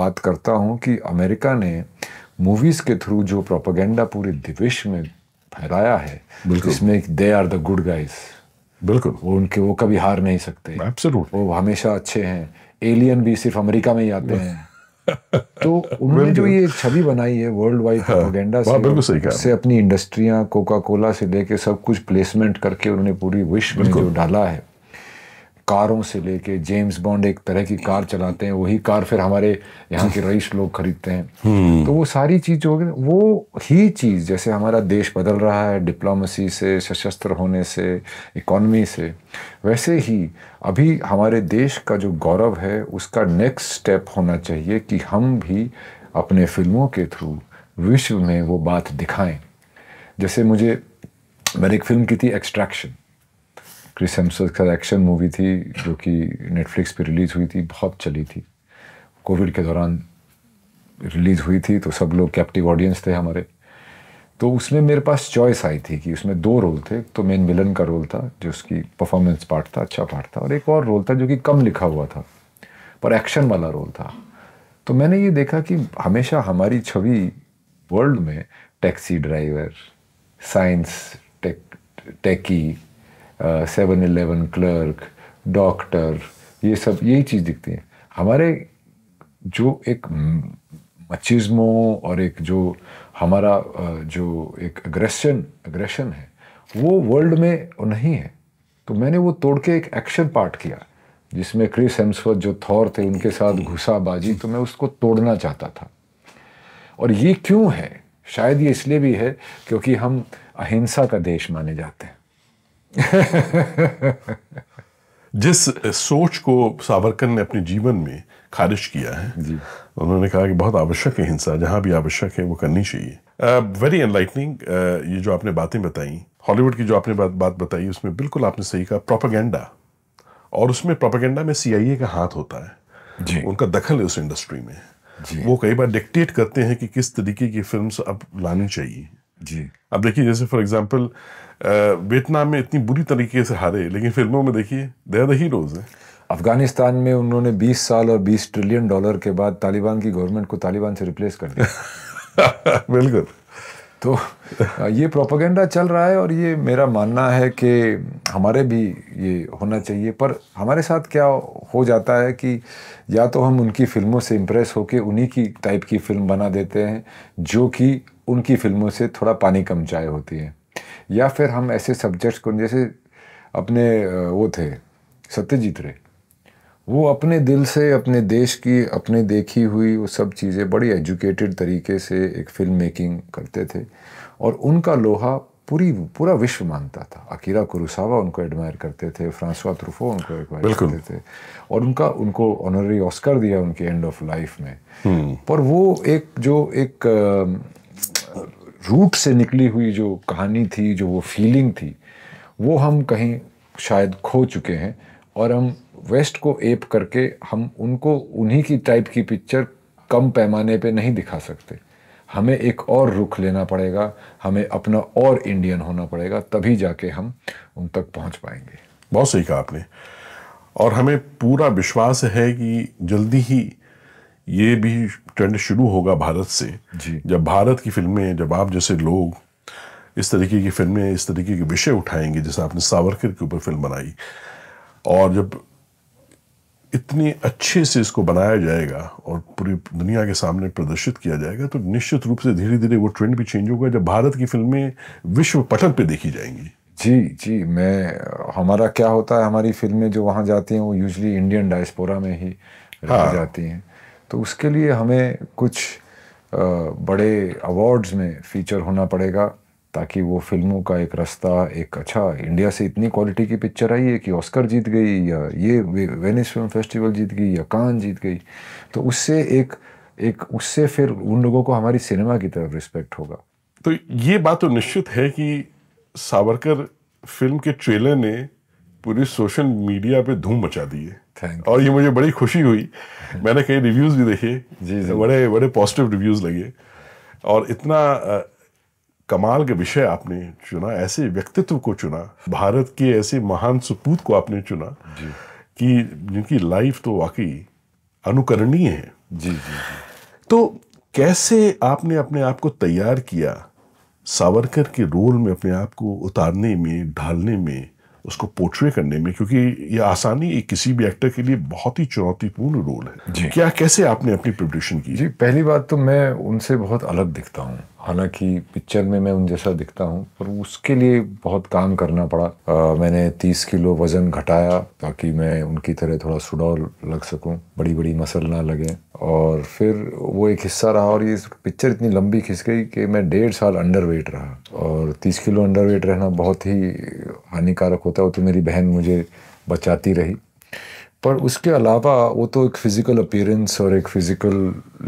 बात करता हूँ कि अमेरिका ने मूवीज़ के थ्रू जो प्रोपागेंडा पूरे विश्व में फहराया है इसमें they are the good guys बिल्कुल वो उनके वो कभी हार नहीं सकते Absolutely. वो हमेशा अच्छे हैं एलियन भी सिर्फ अमेरिका में ही आते हैं तो उन्होंने जो ये छवि बनाई है वर्ल्ड हाँ। हाँ, वाइड से अपनी इंडस्ट्रियां कोका कोला से लेके सब कुछ प्लेसमेंट करके उन्होंने पूरी विश्व में जो डाला है कारों से लेके जेम्स बॉन्ड एक तरह की कार चलाते हैं वही कार फिर हमारे यहाँ के रईस लोग खरीदते हैं हम्म। तो वो सारी चीज़ जो वो ही चीज़ जैसे हमारा देश बदल रहा है डिप्लोमेसी से सशस्त्र होने से इकोनॉमी से वैसे ही अभी हमारे देश का जो गौरव है उसका नेक्स्ट स्टेप होना चाहिए कि हम भी अपने फिल्मों के थ्रू विश्व में वो बात दिखाएं जैसे मुझे मैंने एक फ़िल्म की थी एक्सट्रैक्शन क्रिस हेम्सवर्थ का एक्शन मूवी थी जो कि नेटफ्लिक्स पे रिलीज़ हुई थी बहुत चली थी कोविड के दौरान रिलीज़ हुई थी तो सब लोग कैप्टिव ऑडियंस थे हमारे तो उसमें मेरे पास चॉइस आई थी कि उसमें दो रोल थे तो मेन विलन का रोल था जो उसकी परफॉर्मेंस पार्ट था अच्छा पार्ट था और एक और रोल था जो कि कम लिखा हुआ था पर एक्शन वाला रोल था तो मैंने ये देखा कि हमेशा हमारी छवि वर्ल्ड में taxi driver science tech techie seven eleven clerk doctor ये सब यही चीज़ दिखती है हमारे जो एक मचिज्मो और एक जो हमारा जो एक अग्रेशन अग्रेशन है वो वर्ल्ड में नहीं है तो मैंने वो तोड़ के एक एक्शन पार्ट किया जिसमें क्रिस हेम्सवर्थ जो थॉर थे उनके साथ घुसाबाजी तो मैं उसको तोड़ना चाहता था और ये क्यों है शायद ये इसलिए भी है क्योंकि हम अहिंसा का देश माने जाते हैं जिस सोच को सावरकर ने अपने जीवन में खारिज किया है उन्होंने कहा कि बहुत आवश्यक है हिंसा जहां भी आवश्यक है वो करनी चाहिए वेरी uh, एनलाइटनिंग uh, ये जो आपने बातें बताई हॉलीवुड की जो आपने बात बात बताई उसमें बिल्कुल आपने सही कहा प्रोपागेंडा और उसमें प्रोपागेंडा में सीआईए का हाथ होता है जी। उनका दखल है उस इंडस्ट्री में वो कई बार डिक्टेट करते हैं कि किस तरीके की फिल्म अब लानी चाहिए जी अब देखिए जैसे फॉर एग्जाम्पल वियतनाम में इतनी बुरी तरीके से हारे लेकिन फिल्मों में देखिए दे आर द हीरोज हैं अफगानिस्तान में उन्होंने 20 साल और 20 ट्रिलियन डॉलर के बाद तालिबान की गवर्नमेंट को तालिबान से रिप्लेस कर दिया बिल्कुल तो ये प्रोपोगंडा चल रहा है और ये मेरा मानना है कि हमारे भी ये होना चाहिए पर हमारे साथ क्या हो जाता है कि या तो हम उनकी फ़िल्मों से इम्प्रेस होकर उन्हीं की टाइप की फ़िल्म बना देते हैं जो कि उनकी फ़िल्मों से थोड़ा पानी कम चाय होती है या फिर हम ऐसे सब्जेक्ट्स को जैसे अपने वो थे सत्यजीत रे वो अपने दिल से अपने देश की अपने देखी हुई वो सब चीज़ें बड़ी एजुकेटेड तरीके से एक फिल्म मेकिंग करते थे और उनका लोहा पूरी पूरा विश्व मानता था अकीरा कुरुसावा उनको एडमायर करते थे फ्रांसवा त्रुफो उनको एडमायर करते थे और उनका उनको ऑनररी ऑस्कर दिया उनके एंड ऑफ लाइफ में हम्म। पर वो एक जो एक रूट से निकली हुई जो कहानी थी जो वो फीलिंग थी वो हम कहीं शायद खो चुके हैं और हम वेस्ट को एप करके हम उनको उन्हीं की टाइप की पिक्चर कम पैमाने पे नहीं दिखा सकते हमें एक और रुख लेना पड़ेगा हमें अपना और इंडियन होना पड़ेगा तभी जाके हम उन तक पहुंच पाएंगे बहुत सही कहा आपने और हमें पूरा विश्वास है कि जल्दी ही ये भी ट्रेंड शुरू होगा भारत से जी जब भारत की फिल्में जब आप जैसे लोग इस तरीके की फिल्में इस तरीके के विषय उठाएंगे जैसे आपने सावरकर के ऊपर फिल्म बनाई और जब इतनी अच्छे से इसको बनाया जाएगा और पूरी दुनिया के सामने प्रदर्शित किया जाएगा तो निश्चित रूप से धीरे धीरे वो ट्रेंड भी चेंज होगा जब भारत की फिल्में विश्व पटल पर देखी जाएंगी जी जी मैं हमारा क्या होता है हमारी फिल्में जो वहाँ जाती हैं वो यूजली इंडियन डायस्पोरा में ही हाँ, जाती हैं तो उसके लिए हमें कुछ बड़े अवार्ड्स में फीचर होना पड़ेगा ताकि वो फिल्मों का एक रास्ता एक अच्छा इंडिया से इतनी क्वालिटी की पिक्चर आई है कि ऑस्कर जीत गई या ये वेनिस फिल्म फेस्टिवल जीत गई या कान जीत गई तो उससे एक एक उससे फिर उन लोगों को हमारी सिनेमा की तरफ रिस्पेक्ट होगा तो ये बात तो निश्चित है कि सावरकर फिल्म के ट्रेलर ने पूरी सोशल मीडिया पे धूम मचा दी है थैंक और ये मुझे बड़ी खुशी हुई मैंने कई रिव्यूज़ भी देखे जी जी बड़े बड़े पॉजिटिव रिव्यूज़ लगे और इतना कमाल के विषय आपने चुना ऐसे व्यक्तित्व को चुना भारत के ऐसे महान सपूत को आपने चुना जी। कि जिनकी लाइफ तो वाकई अनुकरणीय है जी, जी जी तो कैसे आपने अपने आप को तैयार किया सावरकर के रोल में अपने आप को उतारने में ढालने में उसको पोर्ट्रे करने में क्योंकि ये आसानी एक किसी भी एक्टर के लिए बहुत ही चुनौतीपूर्ण रोल है क्या कैसे आपने अपनी प्रिपरेशन की जी पहली बात तो मैं उनसे बहुत अलग दिखता हूँ हालांकि पिक्चर में मैं उन जैसा दिखता हूँ पर उसके लिए बहुत काम करना पड़ा आ, मैंने 30 किलो वज़न घटाया ताकि मैं उनकी तरह थोड़ा सुडौल लग सकूँ बड़ी बड़ी मसल ना लगे और फिर वो एक हिस्सा रहा और ये पिक्चर इतनी लंबी खिंच गई कि मैं डेढ़ साल अंडर वेट रहा और तीस किलो अंडर वेट रहना बहुत ही हानिकारक होता है वो तो मेरी बहन मुझे बचाती रही पर उसके अलावा वो तो एक फ़िज़िकल अपीरेंस और एक फ़िज़िकल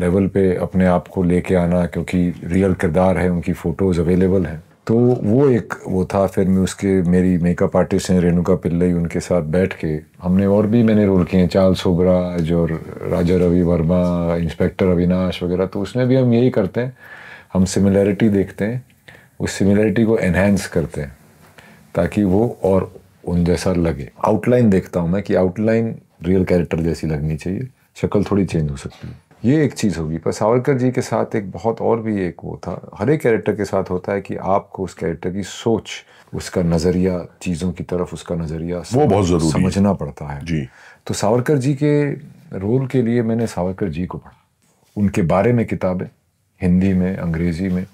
लेवल पे अपने आप को लेके आना क्योंकि रियल किरदार है उनकी फ़ोटोज़ अवेलेबल हैं तो वो एक वो था फिर मैं उसके मेरी मेकअप आर्टिस्ट हैं रेणुका पिल्लई उनके साथ बैठ के हमने और भी मैंने रोल किए हैं चार्ल्स होगराज और राजा रवि वर्मा इंस्पेक्टर अविनाश वगैरह तो उसमें भी हम यही करते हैं हम सिमिलैरिटी देखते हैं उस सिमिलैरिटी को एनहेंस करते हैं ताकि वो और उन जैसा लगे आउटलाइन देखता हूँ मैं कि आउटलाइन रियल कैरेक्टर जैसी लगनी चाहिए शक्ल थोड़ी चेंज हो सकती है ये एक चीज़ होगी पर सावरकर जी के साथ एक बहुत और भी एक वो था हर एक कैरेक्टर के साथ होता है कि आपको उस कैरेक्टर की सोच उसका नज़रिया चीज़ों की तरफ उसका नज़रिया वो बहुत ज़रूरी समझना पड़ता है जी तो सावरकर जी के रोल के लिए मैंने सावरकर जी को पढ़ा उनके बारे में किताबें हिंदी में अंग्रेज़ी में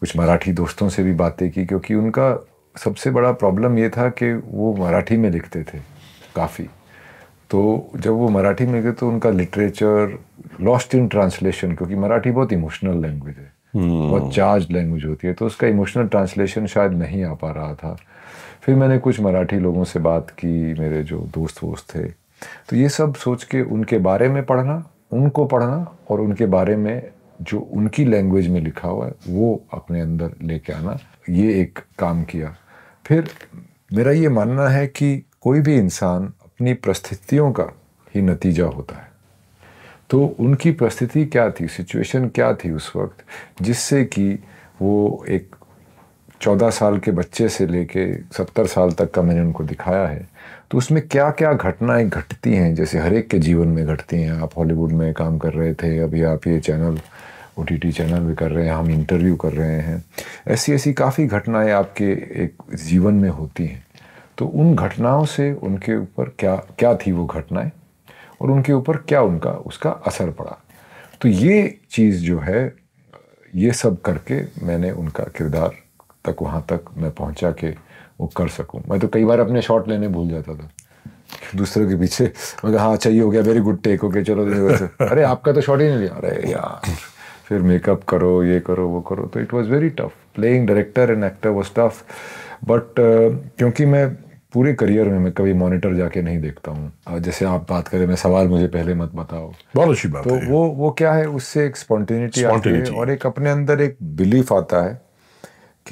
कुछ मराठी दोस्तों से भी बातें की क्योंकि उनका सबसे बड़ा प्रॉब्लम ये था कि वो मराठी में लिखते थे काफ़ी तो जब वो मराठी में गए तो उनका लिटरेचर लॉस्ट इन ट्रांसलेशन क्योंकि मराठी बहुत इमोशनल लैंग्वेज है हम्म। बहुत चार्ज लैंग्वेज होती है तो उसका इमोशनल ट्रांसलेशन शायद नहीं आ पा रहा था फिर मैंने कुछ मराठी लोगों से बात की मेरे जो दोस्त वोस्त थे तो ये सब सोच के उनके बारे में पढ़ना उनको पढ़ना और उनके बारे में जो उनकी लैंग्वेज में लिखा हुआ है वो अपने अंदर लेके आना ये एक काम किया फिर मेरा ये मानना है कि कोई भी इंसान अपनी परिस्थितियों का ही नतीजा होता है तो उनकी परिस्थिति क्या थी सिचुएशन क्या थी उस वक्त जिससे कि वो एक चौदह साल के बच्चे से लेके सत्तर साल तक का मैंने उनको दिखाया है तो उसमें क्या क्या घटनाएं घटती हैं जैसे हर एक के जीवन में घटती हैं आप हॉलीवुड में काम कर रहे थे अभी आप ये चैनल ओ चैनल भी कर रहे हैं हम इंटरव्यू कर रहे हैं ऐसी ऐसी काफ़ी घटनाएं आपके एक जीवन में होती हैं तो उन घटनाओं से उनके ऊपर क्या क्या थी वो घटनाएं और उनके ऊपर क्या उनका उसका असर पड़ा तो ये चीज़ जो है ये सब करके मैंने उनका किरदार तक वहाँ तक मैं पहुँचा के वो कर सकूँ मैं तो कई बार अपने शॉट लेने भूल जाता था दूसरों के पीछे मैं हाँ अच्छा ये हो गया वेरी गुड टेक हो गया चलो अरे आपका तो शॉट ही नहीं लिया अरे यार फिर मेकअप करो ये करो वो करो तो it was very tough playing director and actor was tough but क्योंकि मैं पूरे करियर में मैं कभी मॉनिटर जाके नहीं देखता हूँ जैसे आप बात करें मैं सवाल मुझे पहले मत बताओ बहुत अच्छी बात तो है वो वो क्या है उससे एक स्पॉन्टेनिटी आती है और एक अपने अंदर एक बिलीफ आता है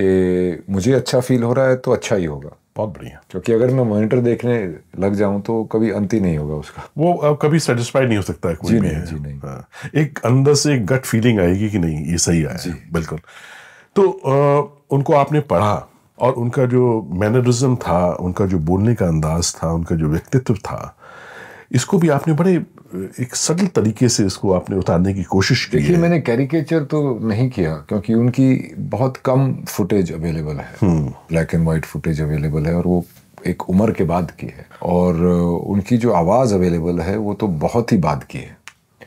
कि मुझे अच्छा फील हो रहा है तो अच्छा ही होगा बहुत बढ़िया क्योंकि अगर मैं मॉनिटर देखने लग जाऊं तो कभी अंत ही नहीं होगा उसका वो अब कभी सेटिस्फाइड नहीं हो सकता है कोई जी भी नहीं, जी नहीं। हाँ। एक अंदर से गट फीलिंग आएगी कि नहीं ये सही आया बिल्कुल तो उनको आपने पढ़ा और उनका जो मैनरिज्म था उनका जो बोलने का अंदाज था उनका जो व्यक्तित्व था इसको भी आपने बड़े एक सटल तरीके से इसको आपने उतारने की कोशिश की देखिए मैंने कैरिकेचर तो नहीं किया क्योंकि उनकी बहुत कम फुटेज अवेलेबल है black and white footage available है और वो एक उम्र के बाद की है और उनकी जो आवाज़ अवेलेबल है वो तो बहुत ही बाद की है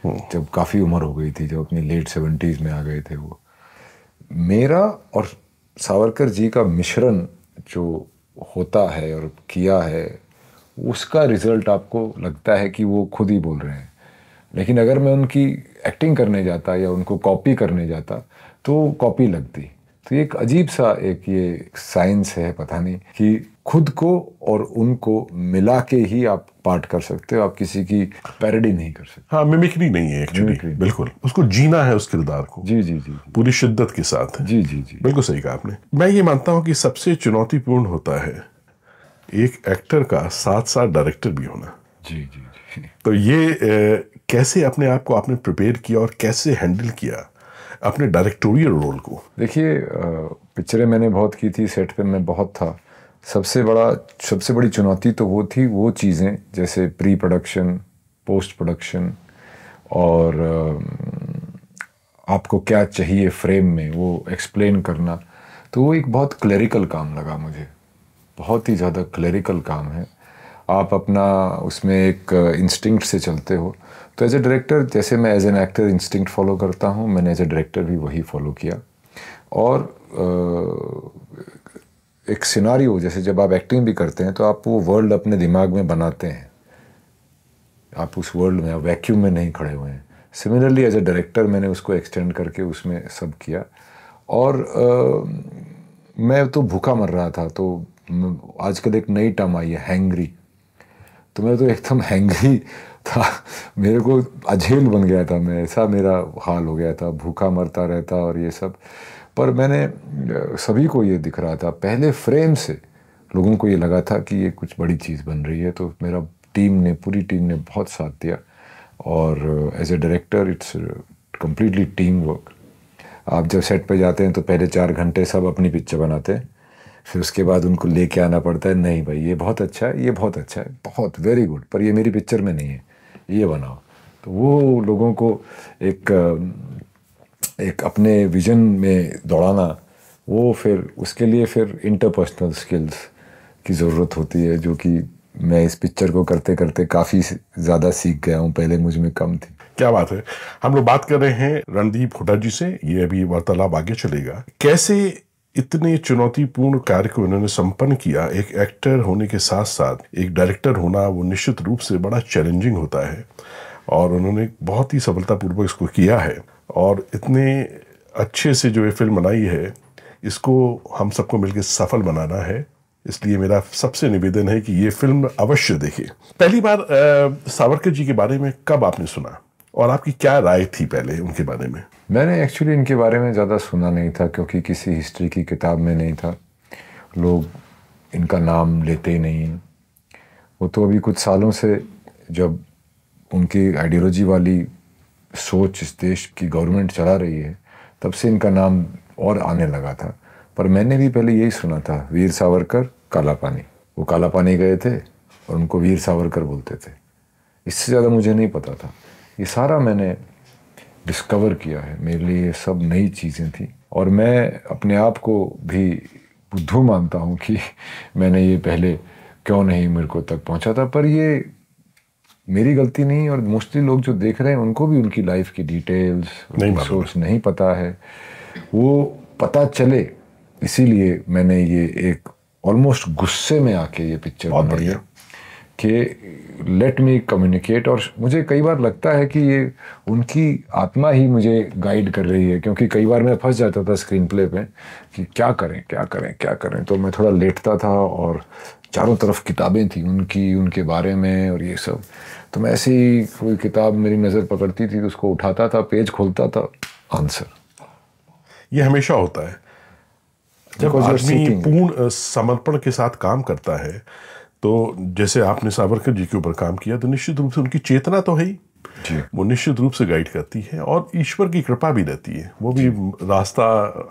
हम्म। जब काफ़ी उम्र हो गई थी जब अपनी लेट सेवेंटीज़ में आ गए थे वो मेरा और सावरकर जी का मिश्रण जो होता है और किया है उसका रिज़ल्ट आपको लगता है कि वो खुद ही बोल रहे हैं लेकिन अगर मैं उनकी एक्टिंग करने जाता या उनको कॉपी करने जाता तो कॉपी लगती तो ये एक अजीब सा एक ये साइंस है पता नहीं कि खुद को और उनको मिला के ही आप पार्ट कर सकते हो आप किसी की पैरडी नहीं कर सकते हाँ मिमिक्री नहीं है एक्चुअली बिल्कुल उसको जीना है उस किरदार को जी जी जी पूरी शिद्दत के साथ है। जी जी जी बिल्कुल सही कहा आपने मैं ये मानता हूँ कि सबसे चुनौतीपूर्ण होता है एक एक्टर का साथ साथ डायरेक्टर भी होना जी जी जी तो ये ए, कैसे अपने आप को आपने प्रिपेयर किया और कैसे हैंडल किया अपने डायरेक्टोरियल रोल को देखिए पिक्चरें मैंने बहुत की थी सेट पे मैं बहुत था सबसे बड़ा सबसे बड़ी चुनौती तो वो थी वो चीज़ें जैसे प्री प्रोडक्शन पोस्ट प्रोडक्शन और आपको क्या चाहिए फ्रेम में वो एक्सप्लेन करना तो वो एक बहुत क्लरिकल काम लगा मुझे बहुत ही ज़्यादा क्लरिकल काम है आप अपना उसमें एक इंस्टिंक्ट से चलते हो तो एज ए डायरेक्टर जैसे मैं as an actor instinct follow करता हूँ मैंने एज ए डायरेक्टर भी वही फॉलो किया और एक हो जैसे जब आप एक्टिंग भी करते हैं तो आप वो वर्ल्ड अपने दिमाग में बनाते हैं आप उस वर्ल्ड में आप वैक्यूम में नहीं खड़े हुए हैं सिमिलरली एज ए डायरेक्टर मैंने उसको एक्सटेंड करके उसमें सब किया और आ, मैं तो भूखा मर रहा था तो आजकल एक नई टर्म आई है हैंगरी तो मैं तो एकदम हैंगरी था मेरे को अझेल बन गया था मैं ऐसा मेरा हाल हो गया था भूखा मरता रहता और ये सब पर मैंने सभी को ये दिख रहा था पहले फ्रेम से लोगों को ये लगा था कि ये कुछ बड़ी चीज़ बन रही है तो मेरा टीम ने पूरी टीम ने बहुत साथ दिया और as a director it's completely team work आप जब सेट पर जाते हैं तो पहले चार घंटे सब अपनी पिक्चर बनाते हैं फिर उसके बाद उनको लेके आना पड़ता है नहीं भाई ये बहुत अच्छा है ये बहुत अच्छा है बहुत वेरी गुड पर ये मेरी पिक्चर में नहीं है ये बनाओ तो वो लोगों को एक एक अपने विजन में दौड़ाना वो फिर उसके लिए फिर इंटरपर्सनल स्किल्स की ज़रूरत होती है जो कि मैं इस पिक्चर को करते करते काफ़ी ज़्यादा सीख गया हूँ पहले मुझ में कम थी क्या बात है हम लोग बात कर रहे हैं रणदीप हुडा जी से ये अभी वार्तालाप आगे चलेगा कैसे इतने चुनौतीपूर्ण कार्य को इन्होंने संपन्न किया एक एक्टर होने के साथ साथ एक डायरेक्टर होना वो निश्चित रूप से बड़ा चैलेंजिंग होता है और उन्होंने बहुत ही सफलतापूर्वक इसको किया है और इतने अच्छे से जो ये फिल्म बनाई है इसको हम सबको मिलकर सफल बनाना है इसलिए मेरा सबसे निवेदन है कि ये फिल्म अवश्य देखिए पहली बार सावरकर जी के बारे में कब आपने सुना और आपकी क्या राय थी पहले उनके बारे में मैंने एक्चुअली इनके बारे में ज़्यादा सुना नहीं था क्योंकि किसी हिस्ट्री की किताब में नहीं था लोग इनका नाम लेते ही नहीं वो तो अभी कुछ सालों से जब उनकी आइडियोलॉजी वाली सोच इस देश की गवर्नमेंट चला रही है तब से इनका नाम और आने लगा था पर मैंने भी पहले यही सुना था वीर सावरकर काला पानी वो काला पानी गए थे और उनको वीर सावरकर बोलते थे इससे ज़्यादा मुझे नहीं पता था ये सारा मैंने डिस्कवर किया है मेरे लिए ये सब नई चीज़ें थी और मैं अपने आप को भी बुद्धू मानता हूँ कि मैंने ये पहले क्यों नहीं मेरे को तक पहुँचा था पर ये मेरी गलती नहीं और मोस्टली लोग जो देख रहे हैं उनको भी उनकी लाइफ की डिटेल्स नहीं सोर्स नहीं पता है वो पता चले इसीलिए मैंने ये एक ऑलमोस्ट गुस्से में आके ये पिक्चर बनाई कि लेट मी कम्युनिकेट और मुझे कई बार लगता है कि ये उनकी आत्मा ही मुझे गाइड कर रही है क्योंकि कई बार मैं फंस जाता था स्क्रीन प्ले पे कि क्या करें क्या करें क्या करें तो मैं थोड़ा लेटता था और चारों तरफ किताबें थी उनकी उनके बारे में और ये सब तो मैं ऐसे ही कोई किताब मेरी नज़र पकड़ती थी तो उसको उठाता था पेज खोलता था आंसर ये हमेशा होता है जब आदमी पूर्ण समर्पण के साथ काम करता है तो जैसे आपने सावरकर जी के ऊपर काम किया तो निश्चित रूप से उनकी चेतना तो है ही वो निश्चित रूप से गाइड करती है और ईश्वर की कृपा भी रहती है वो भी रास्ता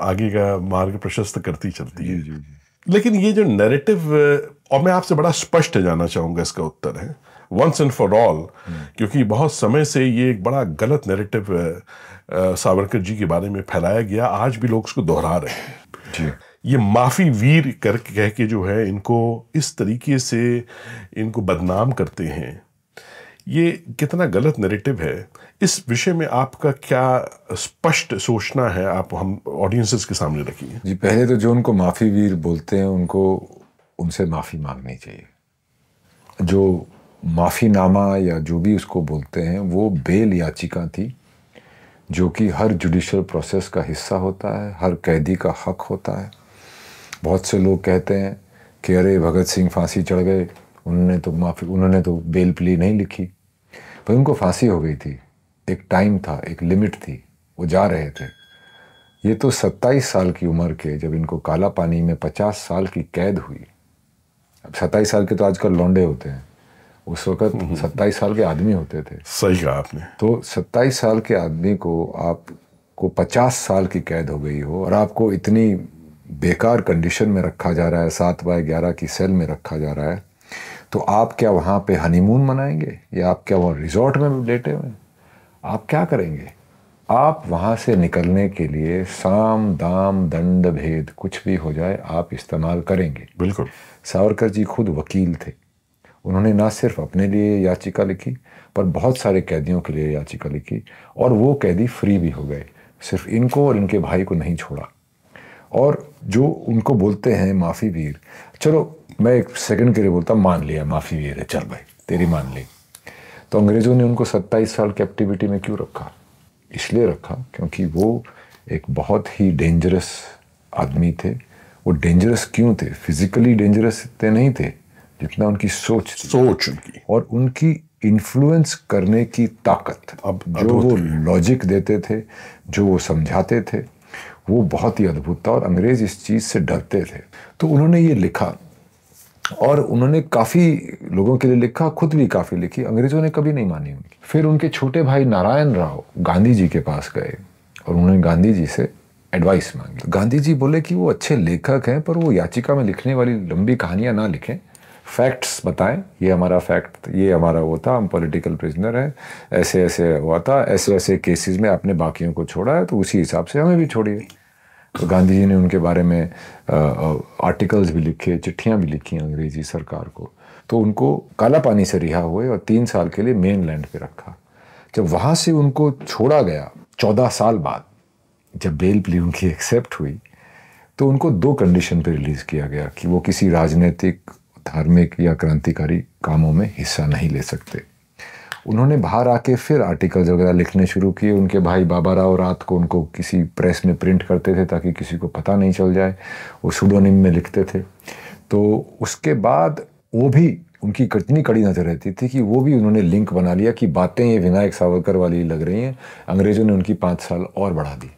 आगे का मार्ग प्रशस्त करती चलती है लेकिन ये जो नैरेटिव और मैं आपसे बड़ा स्पष्ट जाना चाहूंगा इसका उत्तर है वंस एंड फॉर ऑल क्योंकि बहुत समय से ये एक बड़ा गलत नेरेटिव सावरकर जी के बारे में फैलाया गया आज भी लोग उसको दोहरा रहे हैं ये माफ़ी वीर कर कह के जो है इनको इस तरीके से इनको बदनाम करते हैं ये कितना गलत नैरेटिव है इस विषय में आपका क्या स्पष्ट सोचना है आप हम ऑडियंसेस के सामने रखिए जी पहले तो जो उनको माफ़ी वीर बोलते हैं उनको उनसे माफ़ी मांगनी चाहिए जो माफ़ीनामा या जो भी उसको बोलते हैं वो बेल याचिका थी जो कि हर जुडिशल प्रोसेस का हिस्सा होता है हर कैदी का हक होता है बहुत से लोग कहते हैं कि अरे भगत सिंह फांसी चढ़ गए उन्होंने तो माफी उन्होंने तो बेल प्ली नहीं लिखी भाई उनको फांसी हो गई थी एक टाइम था एक लिमिट थी वो जा रहे थे ये तो 27 साल की उम्र के जब इनको काला पानी में 50 साल की कैद हुई अब 27 साल के तो आजकल लौंडे होते हैं उस वक्त हम्म, हम्म। सत्ताईस साल के आदमी होते थे सही कहा आपने तो सत्ताईस साल के आदमी को आप को पचास साल की कैद हो गई हो और आपको इतनी बेकार कंडीशन में रखा जा रहा है सात बाय ग्यारह की सेल में रखा जा रहा है तो आप क्या वहाँ पे हनीमून मनाएंगे या आप क्या वहाँ रिजॉर्ट में लेटे हुए आप क्या करेंगे आप वहाँ से निकलने के लिए साम दाम दंड भेद कुछ भी हो जाए आप इस्तेमाल करेंगे बिल्कुल सावरकर जी खुद वकील थे उन्होंने ना सिर्फ अपने लिए याचिका लिखी पर बहुत सारे कैदियों के लिए याचिका लिखी और वो कैदी फ्री भी हो गए सिर्फ इनको और इनके भाई को नहीं छोड़ा और जो उनको बोलते हैं माफ़ी वीर चलो मैं एक सेकंड के लिए बोलता मान लिया माफ़ी वीर है चल भाई तेरी मान ली तो अंग्रेज़ों ने उनको 27 साल कैप्टिविटी में क्यों रखा इसलिए रखा क्योंकि वो एक बहुत ही डेंजरस आदमी थे वो डेंजरस क्यों थे फिज़िकली डेंजरस इतने नहीं थे जितना उनकी सोच सोच उनकी और उनकी इन्फ्लुएंस करने की ताकत अब जो वो लॉजिक देते थे जो वो समझाते थे वो बहुत ही अद्भुत था और अंग्रेज इस चीज़ से डरते थे तो उन्होंने ये लिखा और उन्होंने काफ़ी लोगों के लिए लिखा खुद भी काफ़ी लिखी अंग्रेज़ों ने कभी नहीं मानी उनकी फिर उनके छोटे भाई नारायण राव गांधी जी के पास गए और उन्होंने गांधी जी से एडवाइस मांगी गांधी जी बोले कि वो अच्छे लेखक हैं पर वो याचिका में लिखने वाली लंबी कहानियाँ ना लिखें फैक्ट्स बताएं ये हमारा फैक्ट ये हमारा वो था हम पॉलिटिकल प्रिजनर हैं ऐसे ऐसे हुआ था ऐसे ऐसे केसेस में आपने बाकियों को छोड़ा है तो उसी हिसाब से हमें भी छोड़िए तो गांधी जी ने उनके बारे में आ, आ, आर्टिकल्स भी लिखे चिट्ठियाँ भी लिखी अंग्रेजी सरकार को तो उनको काला पानी से रिहा हुए और तीन साल के लिए मेन लैंड पर रखा जब वहाँ से उनको छोड़ा गया चौदह साल बाद जब बेल प्ली उनकी एक्सेप्ट हुई तो उनको दो कंडीशन पर रिलीज़ किया गया कि वो किसी राजनीतिक धार्मिक या क्रांतिकारी कामों में हिस्सा नहीं ले सकते उन्होंने बाहर आके फिर आर्टिकल्स वगैरह लिखने शुरू किए उनके भाई बाबा राव रात को उनको किसी प्रेस में प्रिंट करते थे ताकि किसी को पता नहीं चल जाए वो सुडोनिम में लिखते थे तो उसके बाद वो भी उनकी कितनी कड़ी नज़र रहती थी कि वो भी उन्होंने लिंक बना लिया कि बातें ये विनायक सावरकर वाली लग रही हैं अंग्रेज़ों ने उनकी पाँच साल और बढ़ा दी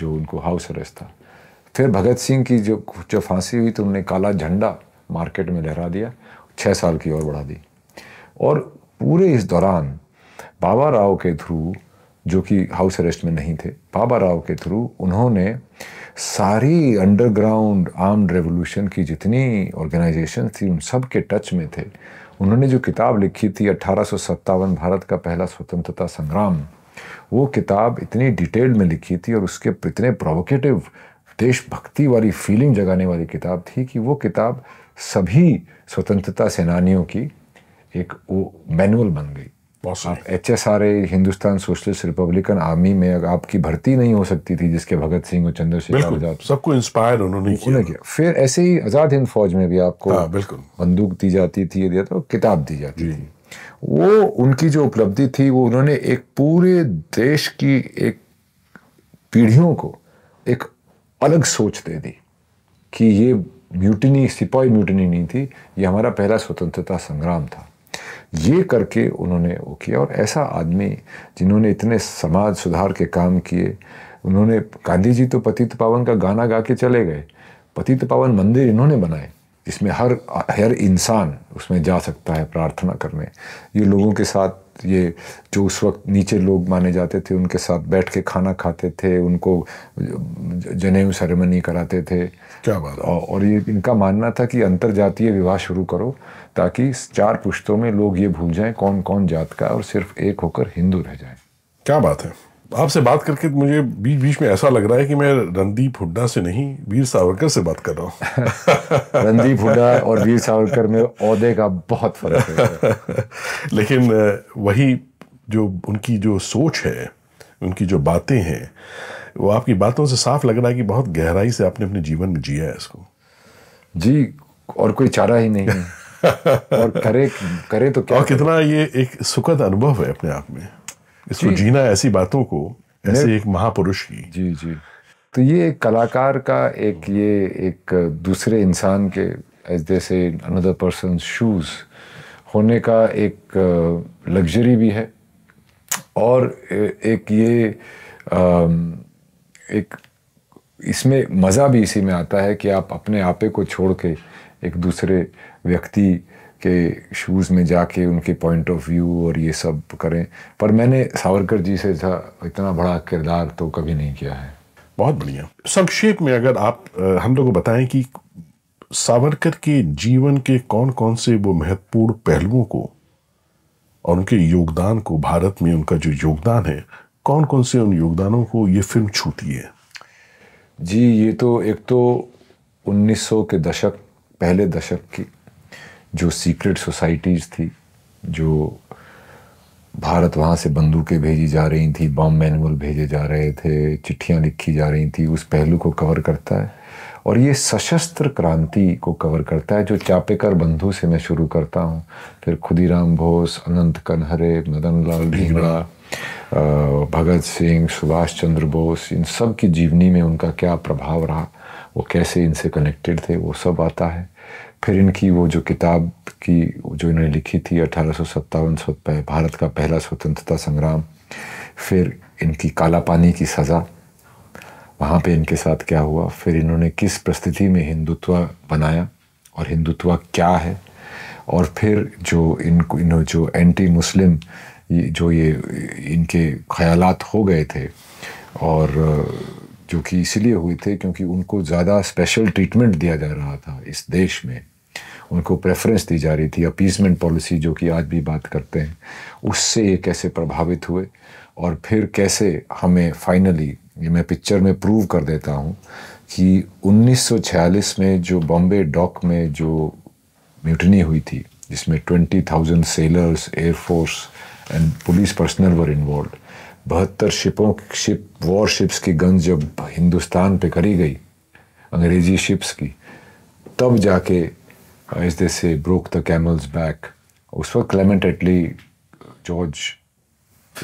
जो उनको हाउस अरेस्ट था फिर भगत सिंह की जो जो फांसी हुई तो उन्होंने काला झंडा मार्केट में लहरा दिया छः साल की और बढ़ा दी और पूरे इस दौरान बाबा राव के थ्रू जो कि हाउस अरेस्ट में नहीं थे बाबा राव के थ्रू उन्होंने सारी अंडरग्राउंड आर्म्ड रेवोल्यूशन की जितनी ऑर्गेनाइजेशन थी उन सब के टच में थे उन्होंने जो किताब लिखी थी अट्ठारह भारत का पहला स्वतंत्रता संग्राम वो किताब इतनी डिटेल में लिखी थी और उसके इतने प्रोवोकेटिव देशभक्ति वाली फीलिंग जगाने वाली किताब थी कि वो किताब सभी स्वतंत्रता सेनानियों की एक वो मैनुअल बन गई आप H S R A Hindustan socialist republican army में आपकी भर्ती नहीं हो सकती थी जिसके भगत सिंह और चंद्रशेखर आजाद सबको इंस्पायर उन्होंने किया किया फिर ऐसे ही आजाद हिंद फौज में भी आपको हाँ, बिल्कुल बंदूक दी जाती थी ये दिया था तो किताब दी जाती थी वो उनकी जो उपलब्धि थी वो उन्होंने एक पूरे देश की एक पीढ़ियों को एक अलग सोच दे दी कि ये म्यूटनी सिपाही म्यूटनी नहीं थी ये हमारा पहला स्वतंत्रता संग्राम था ये करके उन्होंने वो किया और ऐसा आदमी जिन्होंने इतने समाज सुधार के काम किए उन्होंने गांधी जी तो पतित पावन का गाना गा के चले गए पतित पावन मंदिर इन्होंने बनाए जिसमें हर हर इंसान उसमें जा सकता है प्रार्थना करने ये लोगों के साथ साथ ये जो उस वक्त नीचे लोग माने जाते थे उनके साथ बैठ के खाना खाते थे उनको जनेऊ सेरेमनी कराते थे क्या बात और ये इनका मानना था कि अंतर जातीय विवाह शुरू करो ताकि चार पुश्तों में लोग ये भूल जाएं कौन कौन जात का और सिर्फ एक होकर हिंदू रह जाएं क्या बात है आपसे बात करके मुझे बीच बीच में ऐसा लग रहा है कि मैं रणदीप हुड्डा से नहीं वीर सावरकर से बात कर रहा हूँ रणदीप हुड्डा और वीर सावरकर में औहदे का बहुत फर्क है लेकिन वही जो उनकी जो सोच है उनकी जो बातें हैं वो आपकी बातों से साफ लग रहा है कि बहुत गहराई से आपने अपने जीवन में जिया है इसको जी और कोई चारा ही नहीं है और करे करे तो क्या और कितना ये एक सुखद अनुभव है अपने आप में इसको जीना ऐसी बातों को ऐसे एक महापुरुष की जी जी तो ये एक कलाकार का एक ये एक दूसरे इंसान के एज जैसे अनदर पर्सन शूज़ होने का एक लग्जरी भी है और एक ये एक इसमें मज़ा भी इसी में आता है कि आप अपने आपे को छोड़ के एक दूसरे व्यक्ति के शूज़ में जाके उनके पॉइंट ऑफ व्यू और ये सब करें पर मैंने सावरकर जी से था इतना बड़ा किरदार तो कभी नहीं किया है बहुत बढ़िया संक्षेप में अगर आप हम लोग को बताएं कि सावरकर के जीवन के कौन कौन से वो महत्वपूर्ण पहलुओं को और उनके योगदान को भारत में उनका जो योगदान है कौन कौन से उन योगदानों को ये फिल्म छूती है जी ये तो एक तो 1900 के दशक पहले दशक की जो सीक्रेट सोसाइटीज़ थी जो भारत वहाँ से बंदूकें भेजी जा रही थी बॉम्ब मैनुअल भेजे जा रहे थे चिट्ठियाँ लिखी जा रही थी उस पहलू को कवर करता है और ये सशस्त्र क्रांति को कवर करता है जो चापेकर बंधु से मैं शुरू करता हूँ फिर खुदीराम बोस अनंत कन्हरे मदन लाल ढींगड़ा भगत सिंह सुभाष चंद्र बोस इन सब की जीवनी में उनका क्या प्रभाव रहा वो कैसे इनसे कनेक्टेड थे वो सब आता है फिर इनकी वो जो किताब की जो इन्होंने लिखी थी अठारह सौ भारत का पहला स्वतंत्रता संग्राम फिर इनकी काला पानी की सज़ा वहाँ पे इनके साथ क्या हुआ फिर इन्होंने किस परिस्थिति में हिंदुत्व बनाया और हिंदुत्व क्या है और फिर जो इनको इन जो एंटी मुस्लिम जो ये इनके ख्यालात हो गए थे और जो कि इसलिए हुए थे क्योंकि उनको ज़्यादा स्पेशल ट्रीटमेंट दिया जा रहा था इस देश में उनको प्रेफरेंस दी जा रही थी अपीजमेंट पॉलिसी जो कि आज भी बात करते हैं उससे ये कैसे प्रभावित हुए और फिर कैसे हमें फाइनली ये मैं पिक्चर में प्रूव कर देता हूँ कि 1946 में जो बॉम्बे डॉक में जो म्यूटनी हुई थी जिसमें 20,000 sailors airforce and police personnel were involve बहत्तर शिपों शिप वॉर शिप्स की गन्स जब हिंदुस्तान पे करी गई अंग्रेजी शिप्स की तब जाके एज दे से ब्रोक द कैमल्स बैक उस वक्त क्लेमेंट एटली जॉर्ज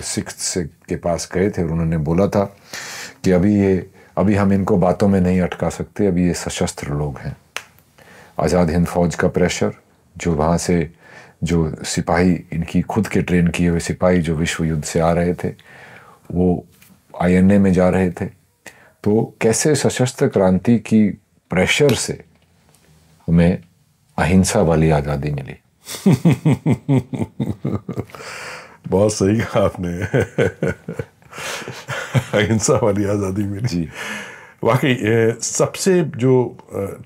सिक्स से के पास गए थे और उन्होंने बोला था कि अभी ये अभी हम इनको बातों में नहीं अटका सकते अभी ये सशस्त्र लोग हैं आज़ाद हिंद फौज का प्रेशर जो वहाँ से जो सिपाही इनकी खुद के ट्रेन किए हुए सिपाही जो विश्व युद्ध से आ रहे थे वो आईएनए में जा रहे थे तो कैसे सशस्त्र क्रांति की प्रेशर से हमें अहिंसा वाली आज़ादी मिली बहुत सही कहा आपने अहिंसा वाली आज़ादी मिली जी वाकई सबसे जो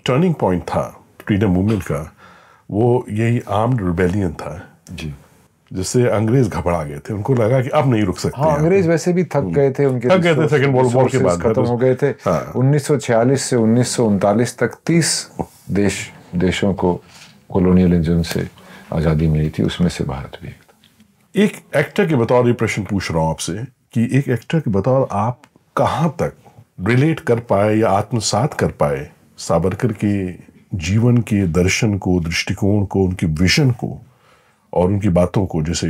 टर्निंग पॉइंट था फ्रीडम मूवमेंट का वो यही आर्म्ड रिबेलियन था जी जिससे अंग्रेज घबरा गए थे उनको लगा कि अब नहीं रुक सकते हाँ, अंग्रेज वैसे भी थक गए थे उनके थक गए थे सेकंड वर्ल्ड वॉर के बाद खत्म हाँ, हो गए थे हाँ। 1946 से उन्नीस तक 30 देश देशों को कॉलोनियलिज्म से आज़ादी मिली थी उसमें से भारत भी एक था एक एक्टर के बतौर ये प्रश्न पूछ रहा हूँ आपसे कि एक एक्टर के बतौर आप कहाँ तक रिलेट कर पाए या आत्मसात कर पाए सावरकर के जीवन के दर्शन को दृष्टिकोण को उनके विजन को और उनकी बातों को जैसे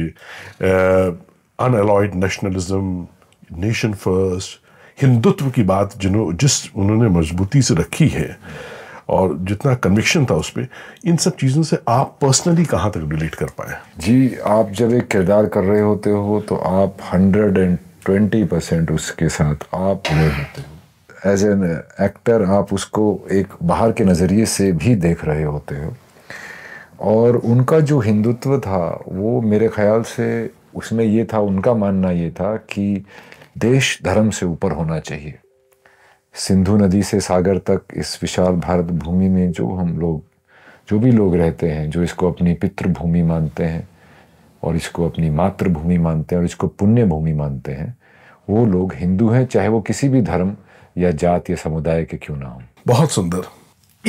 unalloyed nationalism nation first Hindutva की बात जिन्हों जिस उन्होंने मजबूती से रखी है और जितना कन्विक्शन था उस पर इन सब चीज़ों से आप पर्सनली कहाँ तक रिलेट कर पाए जी आप जब एक किरदार कर रहे होते हो तो आप हंड्रेड एंड ट्वेंटी परसेंट उसके साथ आप जुड़े होते हो एज एन एक्टर आप उसको एक बाहर के नज़रिए से भी देख रहे होते हो और उनका जो हिंदुत्व था वो मेरे ख्याल से उसमें ये था उनका मानना ये था कि देश धर्म से ऊपर होना चाहिए सिंधु नदी से सागर तक इस विशाल भारत भूमि में जो हम लोग जो भी लोग रहते हैं जो इसको अपनी पितृभूमि मानते हैं और इसको अपनी मातृभूमि मानते हैं और इसको पुण्य भूमि मानते हैं वो लोग हिंदू हैं चाहे वो किसी भी धर्म या जात या समुदाय के क्यों ना हो बहुत सुंदर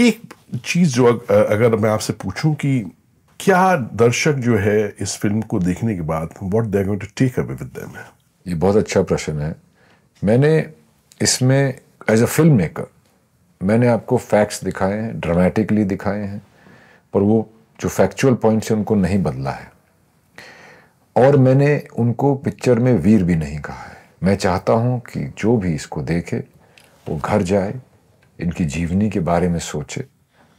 एक चीज़ जो अगर मैं आपसे पूछूं कि क्या दर्शक जो है इस फिल्म को देखने के बाद what they going to take away with them ये बहुत अच्छा प्रश्न है मैंने इसमें एज अ फिल्म मेकर मैंने आपको फैक्ट्स दिखाए हैं ड्रामेटिकली दिखाए हैं पर वो जो फैक्चुअल पॉइंट्स हैं उनको नहीं बदला है और मैंने उनको पिक्चर में वीर भी नहीं कहा है मैं चाहता हूं कि जो भी इसको देखे वो घर जाए इनकी जीवनी के बारे में सोचे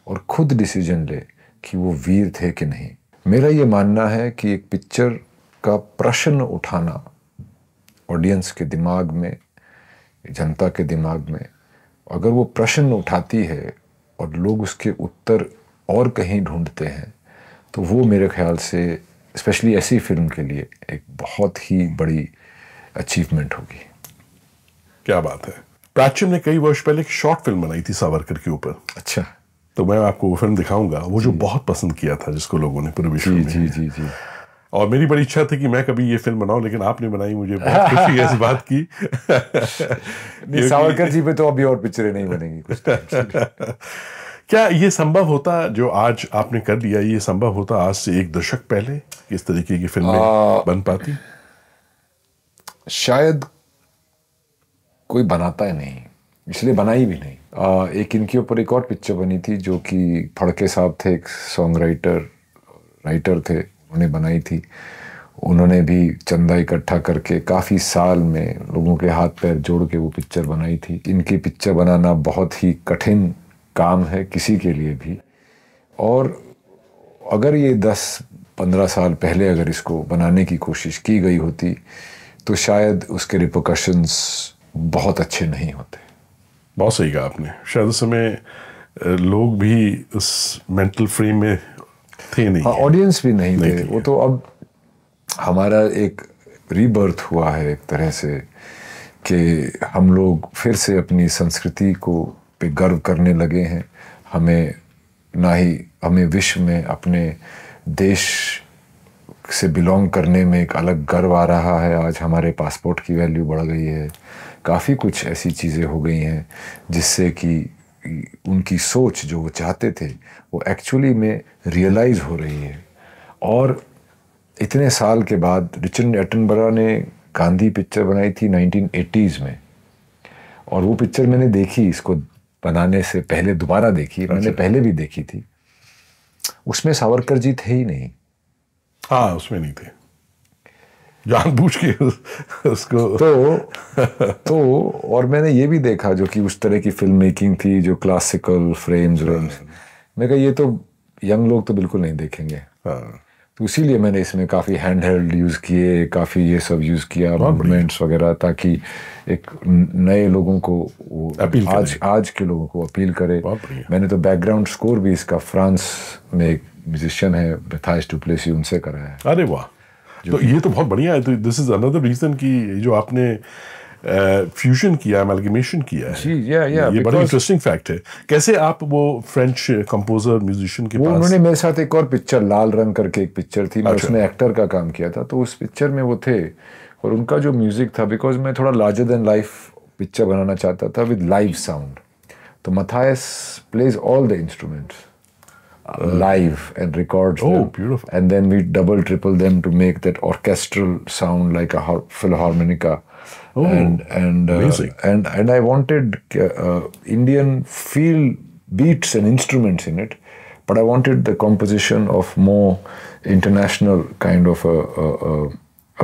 और खुद डिसीजन ले कि वो वीर थे कि नहीं मेरा ये मानना है कि एक पिक्चर का प्रश्न उठाना ऑडियंस के दिमाग में जनता के दिमाग में अगर वो प्रश्न उठाती है और लोग उसके उत्तर और कहीं ढूंढते हैं तो वो मेरे ख्याल से स्पेशली ऐसी फिल्म के लिए एक बहुत ही बड़ी अचीवमेंट होगी क्या बात है प्राचीन ने कई वर्ष पहले एक शॉर्ट फिल्म बनाई थी सावरकर के ऊपर अच्छा तो मैं आपको वो फिल्म दिखाऊंगा वो जो बहुत पसंद किया था जिसको लोगों ने पूरे विश्व में जी जी जी और मेरी बड़ी इच्छा थी कि मैं कभी ये फिल्म बनाऊं लेकिन आपने बनाई मुझे बहुत खुशी है इस बात की सावरकर जी पे तो अभी और पिक्चरें नहीं बनेंगी कुछ क्या ये संभव होता जो आज आपने कर लिया ये संभव होता आज से एक दशक पहले इस तरीके की फिल्म बन पाती शायद कोई बनाता है नहीं इसलिए बनाई भी नहीं आ, एक इनके ऊपर एक और पिक्चर बनी थी जो कि फड़के साहब थे एक सॉन्ग राइटर राइटर थे उन्होंने बनाई थी उन्होंने भी चंदा इकट्ठा करके काफ़ी साल में लोगों के हाथ पैर जोड़ के वो पिक्चर बनाई थी इनकी पिक्चर बनाना बहुत ही कठिन काम है किसी के लिए भी और अगर ये दस पंद्रह साल पहले अगर इसको बनाने की कोशिश की गई होती तो शायद उसके रिपोकशंस बहुत अच्छे नहीं होते बहुत सही कहा आपने शायद उस समय लोग भी उस मेंटल फ्रेम में थे नहीं ऑडियंस हाँ, भी नहीं, नहीं थे वो तो अब हमारा एक रीबर्थ हुआ है एक तरह से कि हम लोग फिर से अपनी संस्कृति को पे गर्व करने लगे हैं हमें ना ही हमें विश्व में अपने देश से बिलोंग करने में एक अलग गर्व आ रहा है आज हमारे पासपोर्ट की वैल्यू बढ़ गई है काफ़ी कुछ ऐसी चीज़ें हो गई हैं जिससे कि उनकी सोच जो वो चाहते थे वो एक्चुअली में रियलाइज़ हो रही है और इतने साल के बाद रिचर्ड एटनबरा ने गांधी पिक्चर बनाई थी 1980s में और वो पिक्चर मैंने देखी इसको बनाने से पहले दोबारा देखी अच्छा। मैंने पहले भी देखी थी उसमें सावरकर जी थे ही नहीं हाँ उसमें नहीं थे जानबूझ के उस, उसको तो तो और मैंने ये भी देखा जो कि उस तरह की फिल्म मेकिंग थी जो क्लासिकल फ्रेम्स वेम्स मैं कहा ये तो यंग लोग तो बिल्कुल नहीं देखेंगे हाँ। तो इसीलिए मैंने इसमें काफ़ी हैंड हेल्ड यूज़ किए काफ़ी ये सब यूज़ किया मूवमेंट्स हाँ वगैरह ताकि एक नए लोगों को वो अपील आज आज के लोगों को अपील करे मैंने तो बैकग्राउंड स्कोर भी इसका फ्रांस में एक म्यूजिशियन है मिथाइस टू प्लेसी उनसे कराया है अरे वाह तो ये तो बहुत बढ़िया है तो दिस इज अनदर रीजन कि जो आपने फ्यूजन uh, किया एमलगमेशन किया है जी या या ये बड़ा इंटरेस्टिंग फैक्ट है कैसे आप वो फ्रेंच कंपोजर म्यूजिशियन के वो पास उन्होंने मेरे साथ एक और पिक्चर लाल रंग करके एक पिक्चर थी मैं अच्छा। उसमें एक्टर का काम किया था तो उस पिक्चर में वो थे और उनका जो म्यूज़िक था बिकॉज मैं थोड़ा लार्जर देन लाइफ पिक्चर बनाना चाहता था विद लाइव साउंड तो Mathias plays all the instruments live and records oh, them. beautiful. And then we double, triple them to make that orchestral sound like a philharmonica. Oh, and and uh, and and I wanted uh, uh, Indian feel beats and instruments in it, but I wanted the composition of more international kind of a, a,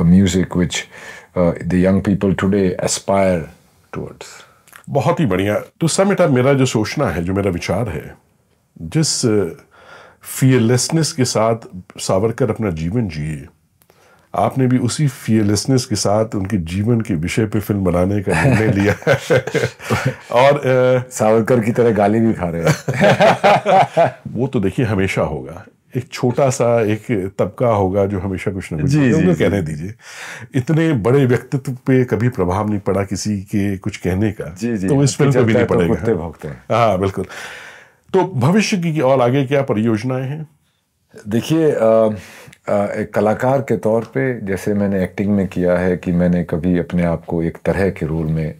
a music which uh, the young people today aspire towards. बहुत ही बढ़िया तो सम मेरा जो सोचना है जो मेरा विचार है जिस फियरलेसनेस के साथ सावरकर अपना जीवन जिए आपने भी उसी फियरलेसनेस के साथ उनके जीवन के विषय पे फिल्म बनाने का निर्णय लिया और आ, सावरकर की तरह गाली भी खा रहे हैं वो तो देखिए हमेशा होगा एक छोटा सा एक तबका होगा जो हमेशा कुछ ना कुछ कहने दीजिए इतने बड़े व्यक्तित्व पे कभी प्रभाव नहीं पड़ा किसी के कुछ कहने का जी, जी, तो इस फिल्म पे भी नहीं तो पड़ेगा हाँ बिल्कुल तो भविष्य की और आगे क्या परियोजनाएं हैं देखिए एक कलाकार के तौर पे जैसे मैंने एक्टिंग में किया है कि मैंने कभी अपने आप को एक तरह के रोल में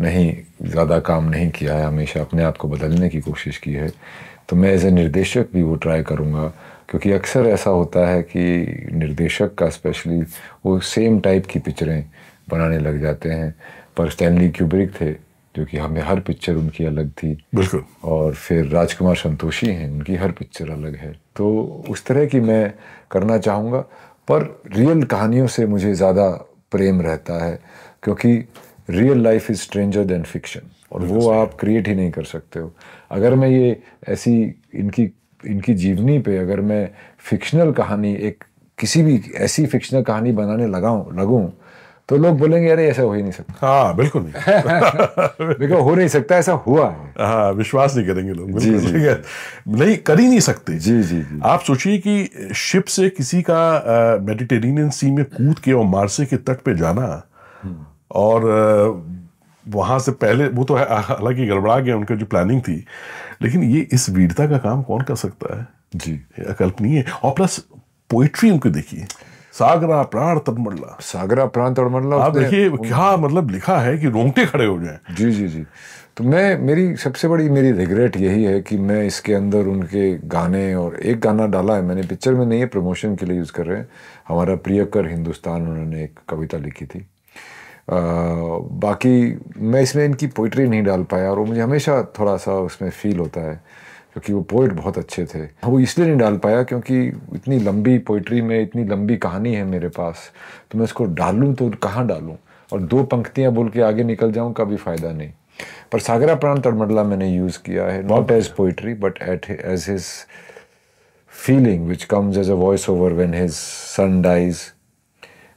नहीं ज़्यादा काम नहीं किया है हमेशा अपने आप को बदलने की कोशिश की है तो मैं एज ए निर्देशक भी वो ट्राई करूँगा क्योंकि अक्सर ऐसा होता है कि निर्देशक का स्पेशली वो सेम टाइप की पिक्चरें बनाने लग जाते हैं पर स्टैनली क्यूब्रिक थे क्योंकि हमें हर पिक्चर उनकी अलग थी बिल्कुल और फिर राजकुमार संतोषी हैं उनकी हर पिक्चर अलग है तो उस तरह की मैं करना चाहूँगा पर रियल कहानियों से मुझे ज़्यादा प्रेम रहता है क्योंकि real life is stranger than fiction और वो आप क्रिएट ही नहीं कर सकते हो अगर मैं ये ऐसी इनकी इनकी जीवनी पे अगर मैं फिक्शनल कहानी एक किसी भी ऐसी फिक्शनल कहानी बनाने लगाऊँ लगूँ तो लोग बोलेंगे अरे ऐसा हो ही नहीं सकता हाँ बिल्कुल नहीं देखो हो नहीं सकता ऐसा हुआ है हाँ विश्वास नहीं करेंगे लोग जी, जी, जी, नहीं कर ही नहीं सकते जी जी, जी। आप सोचिए कि शिप से किसी का मेडिटेरेनियन सी में कूद के और मार्से के तट पे जाना हम्म। और वहां से पहले वो तो हालांकि गड़बड़ा गया उनका जो प्लानिंग थी लेकिन ये इस वीरता का काम कौन कर सकता है जी अकल्पनीय और प्लस पोइट्री उनको देखिए सागरा प्राण तड़मड़ला सागरा प्राण तड़मड़ला आप देखिए क्या मतलब लिखा है कि रोंगटे खड़े हो जाए जी जी जी तो मैं मेरी सबसे बड़ी मेरी रिग्रेट यही है कि मैं इसके अंदर उनके गाने और एक गाना डाला है मैंने पिक्चर में नहीं है प्रमोशन के लिए यूज़ कर रहे हैं हमारा प्रियकर हिंदुस्तान उन्होंने एक कविता लिखी थी आ, बाकी मैं इसमें इनकी पोइट्री नहीं डाल पाया और वो मुझे हमेशा थोड़ा सा उसमें फ़ील होता है क्योंकि वो पोइट बहुत अच्छे थे हाँ, वो इसलिए नहीं डाल पाया क्योंकि इतनी लंबी पोइट्री में इतनी लंबी कहानी है मेरे पास तो मैं इसको डालूँ तो कहाँ डालूँ और दो पंक्तियाँ बोल के आगे निकल जाऊँ का भी फ़ायदा नहीं पर सागरा प्राण तड़मडला मैंने यूज़ किया है not as poetry but at as his feeling which comes as a voice over when his son dies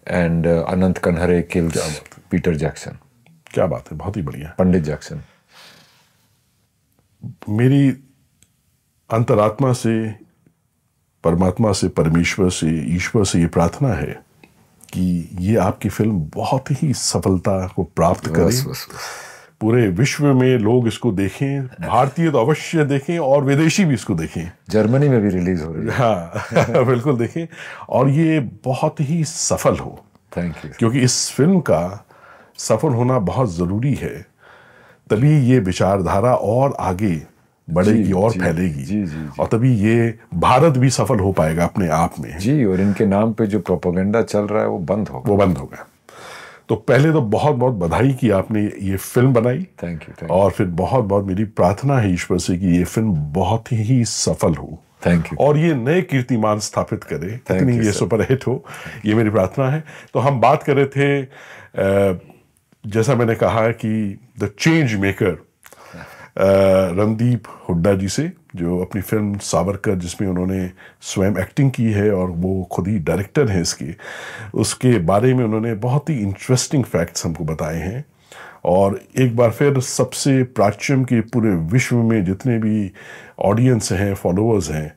and Anant Kanhere kills Peter Jackson क्या बात है बहुत ही बढ़िया पंडित जैक्सन मेरी अंतरात्मा से परमात्मा से परमेश्वर से ईश्वर से ये प्रार्थना है कि ये आपकी फिल्म बहुत ही सफलता को प्राप्त करे पूरे विश्व में लोग इसको देखें भारतीय तो अवश्य देखें और विदेशी भी इसको देखें जर्मनी में भी रिलीज हो रही है हाँ बिल्कुल देखें और ये बहुत ही सफल हो थैंक यू क्योंकि इस फिल्म का सफल होना बहुत ज़रूरी है तभी ये विचारधारा और आगे बढ़ेगी और जी, फैलेगी जी, जी, जी, और तभी ये भारत भी सफल हो पाएगा अपने आप में जी और इनके नाम पे जो प्रोपोगंडा चल रहा है वो बंद होगा वो बंद होगा तो पहले तो बहुत बहुत बधाई की आपने ये फिल्म बनाई थैंक यू और फिर बहुत बहुत मेरी प्रार्थना है ईश्वर से कि ये फिल्म बहुत ही सफल हो थैंक यू और ये नए कीर्तिमान स्थापित करे इतनी ये सुपर हिट हो ये मेरी प्रार्थना है तो हम बात कर रहे थे जैसा मैंने कहा कि the change maker Randeep Hooda ji से जो अपनी फिल्म सावरकर जिसमें उन्होंने स्वयं एक्टिंग की है और वो खुद ही डायरेक्टर हैं इसके उसके बारे में उन्होंने बहुत ही इंटरेस्टिंग फैक्ट्स हमको बताए हैं और एक बार फिर सबसे प्राचीन के पूरे विश्व में जितने भी ऑडियंस हैं फॉलोअर्स हैं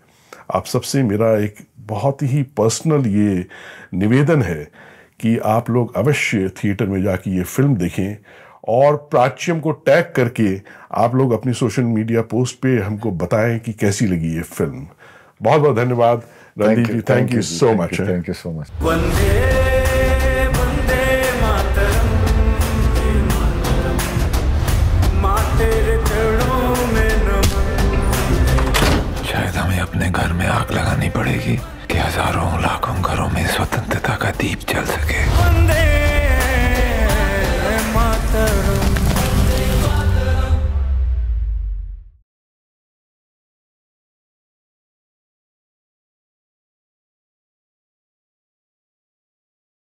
आप सबसे मेरा एक बहुत ही पर्सनल ये निवेदन है कि आप लोग अवश्य थिएटर में जाके ये फिल्म देखें और प्राच्यम को टैग करके आप लोग अपनी सोशल मीडिया पोस्ट पे हमको बताएं कि कैसी लगी ये फिल्म बहुत बहुत धन्यवाद Randeep ji thank you so much thank you so much अपने घर में आग लगानी पड़ेगी कि हजारों लाखों घरों में स्वतंत्रता का दीप जल सके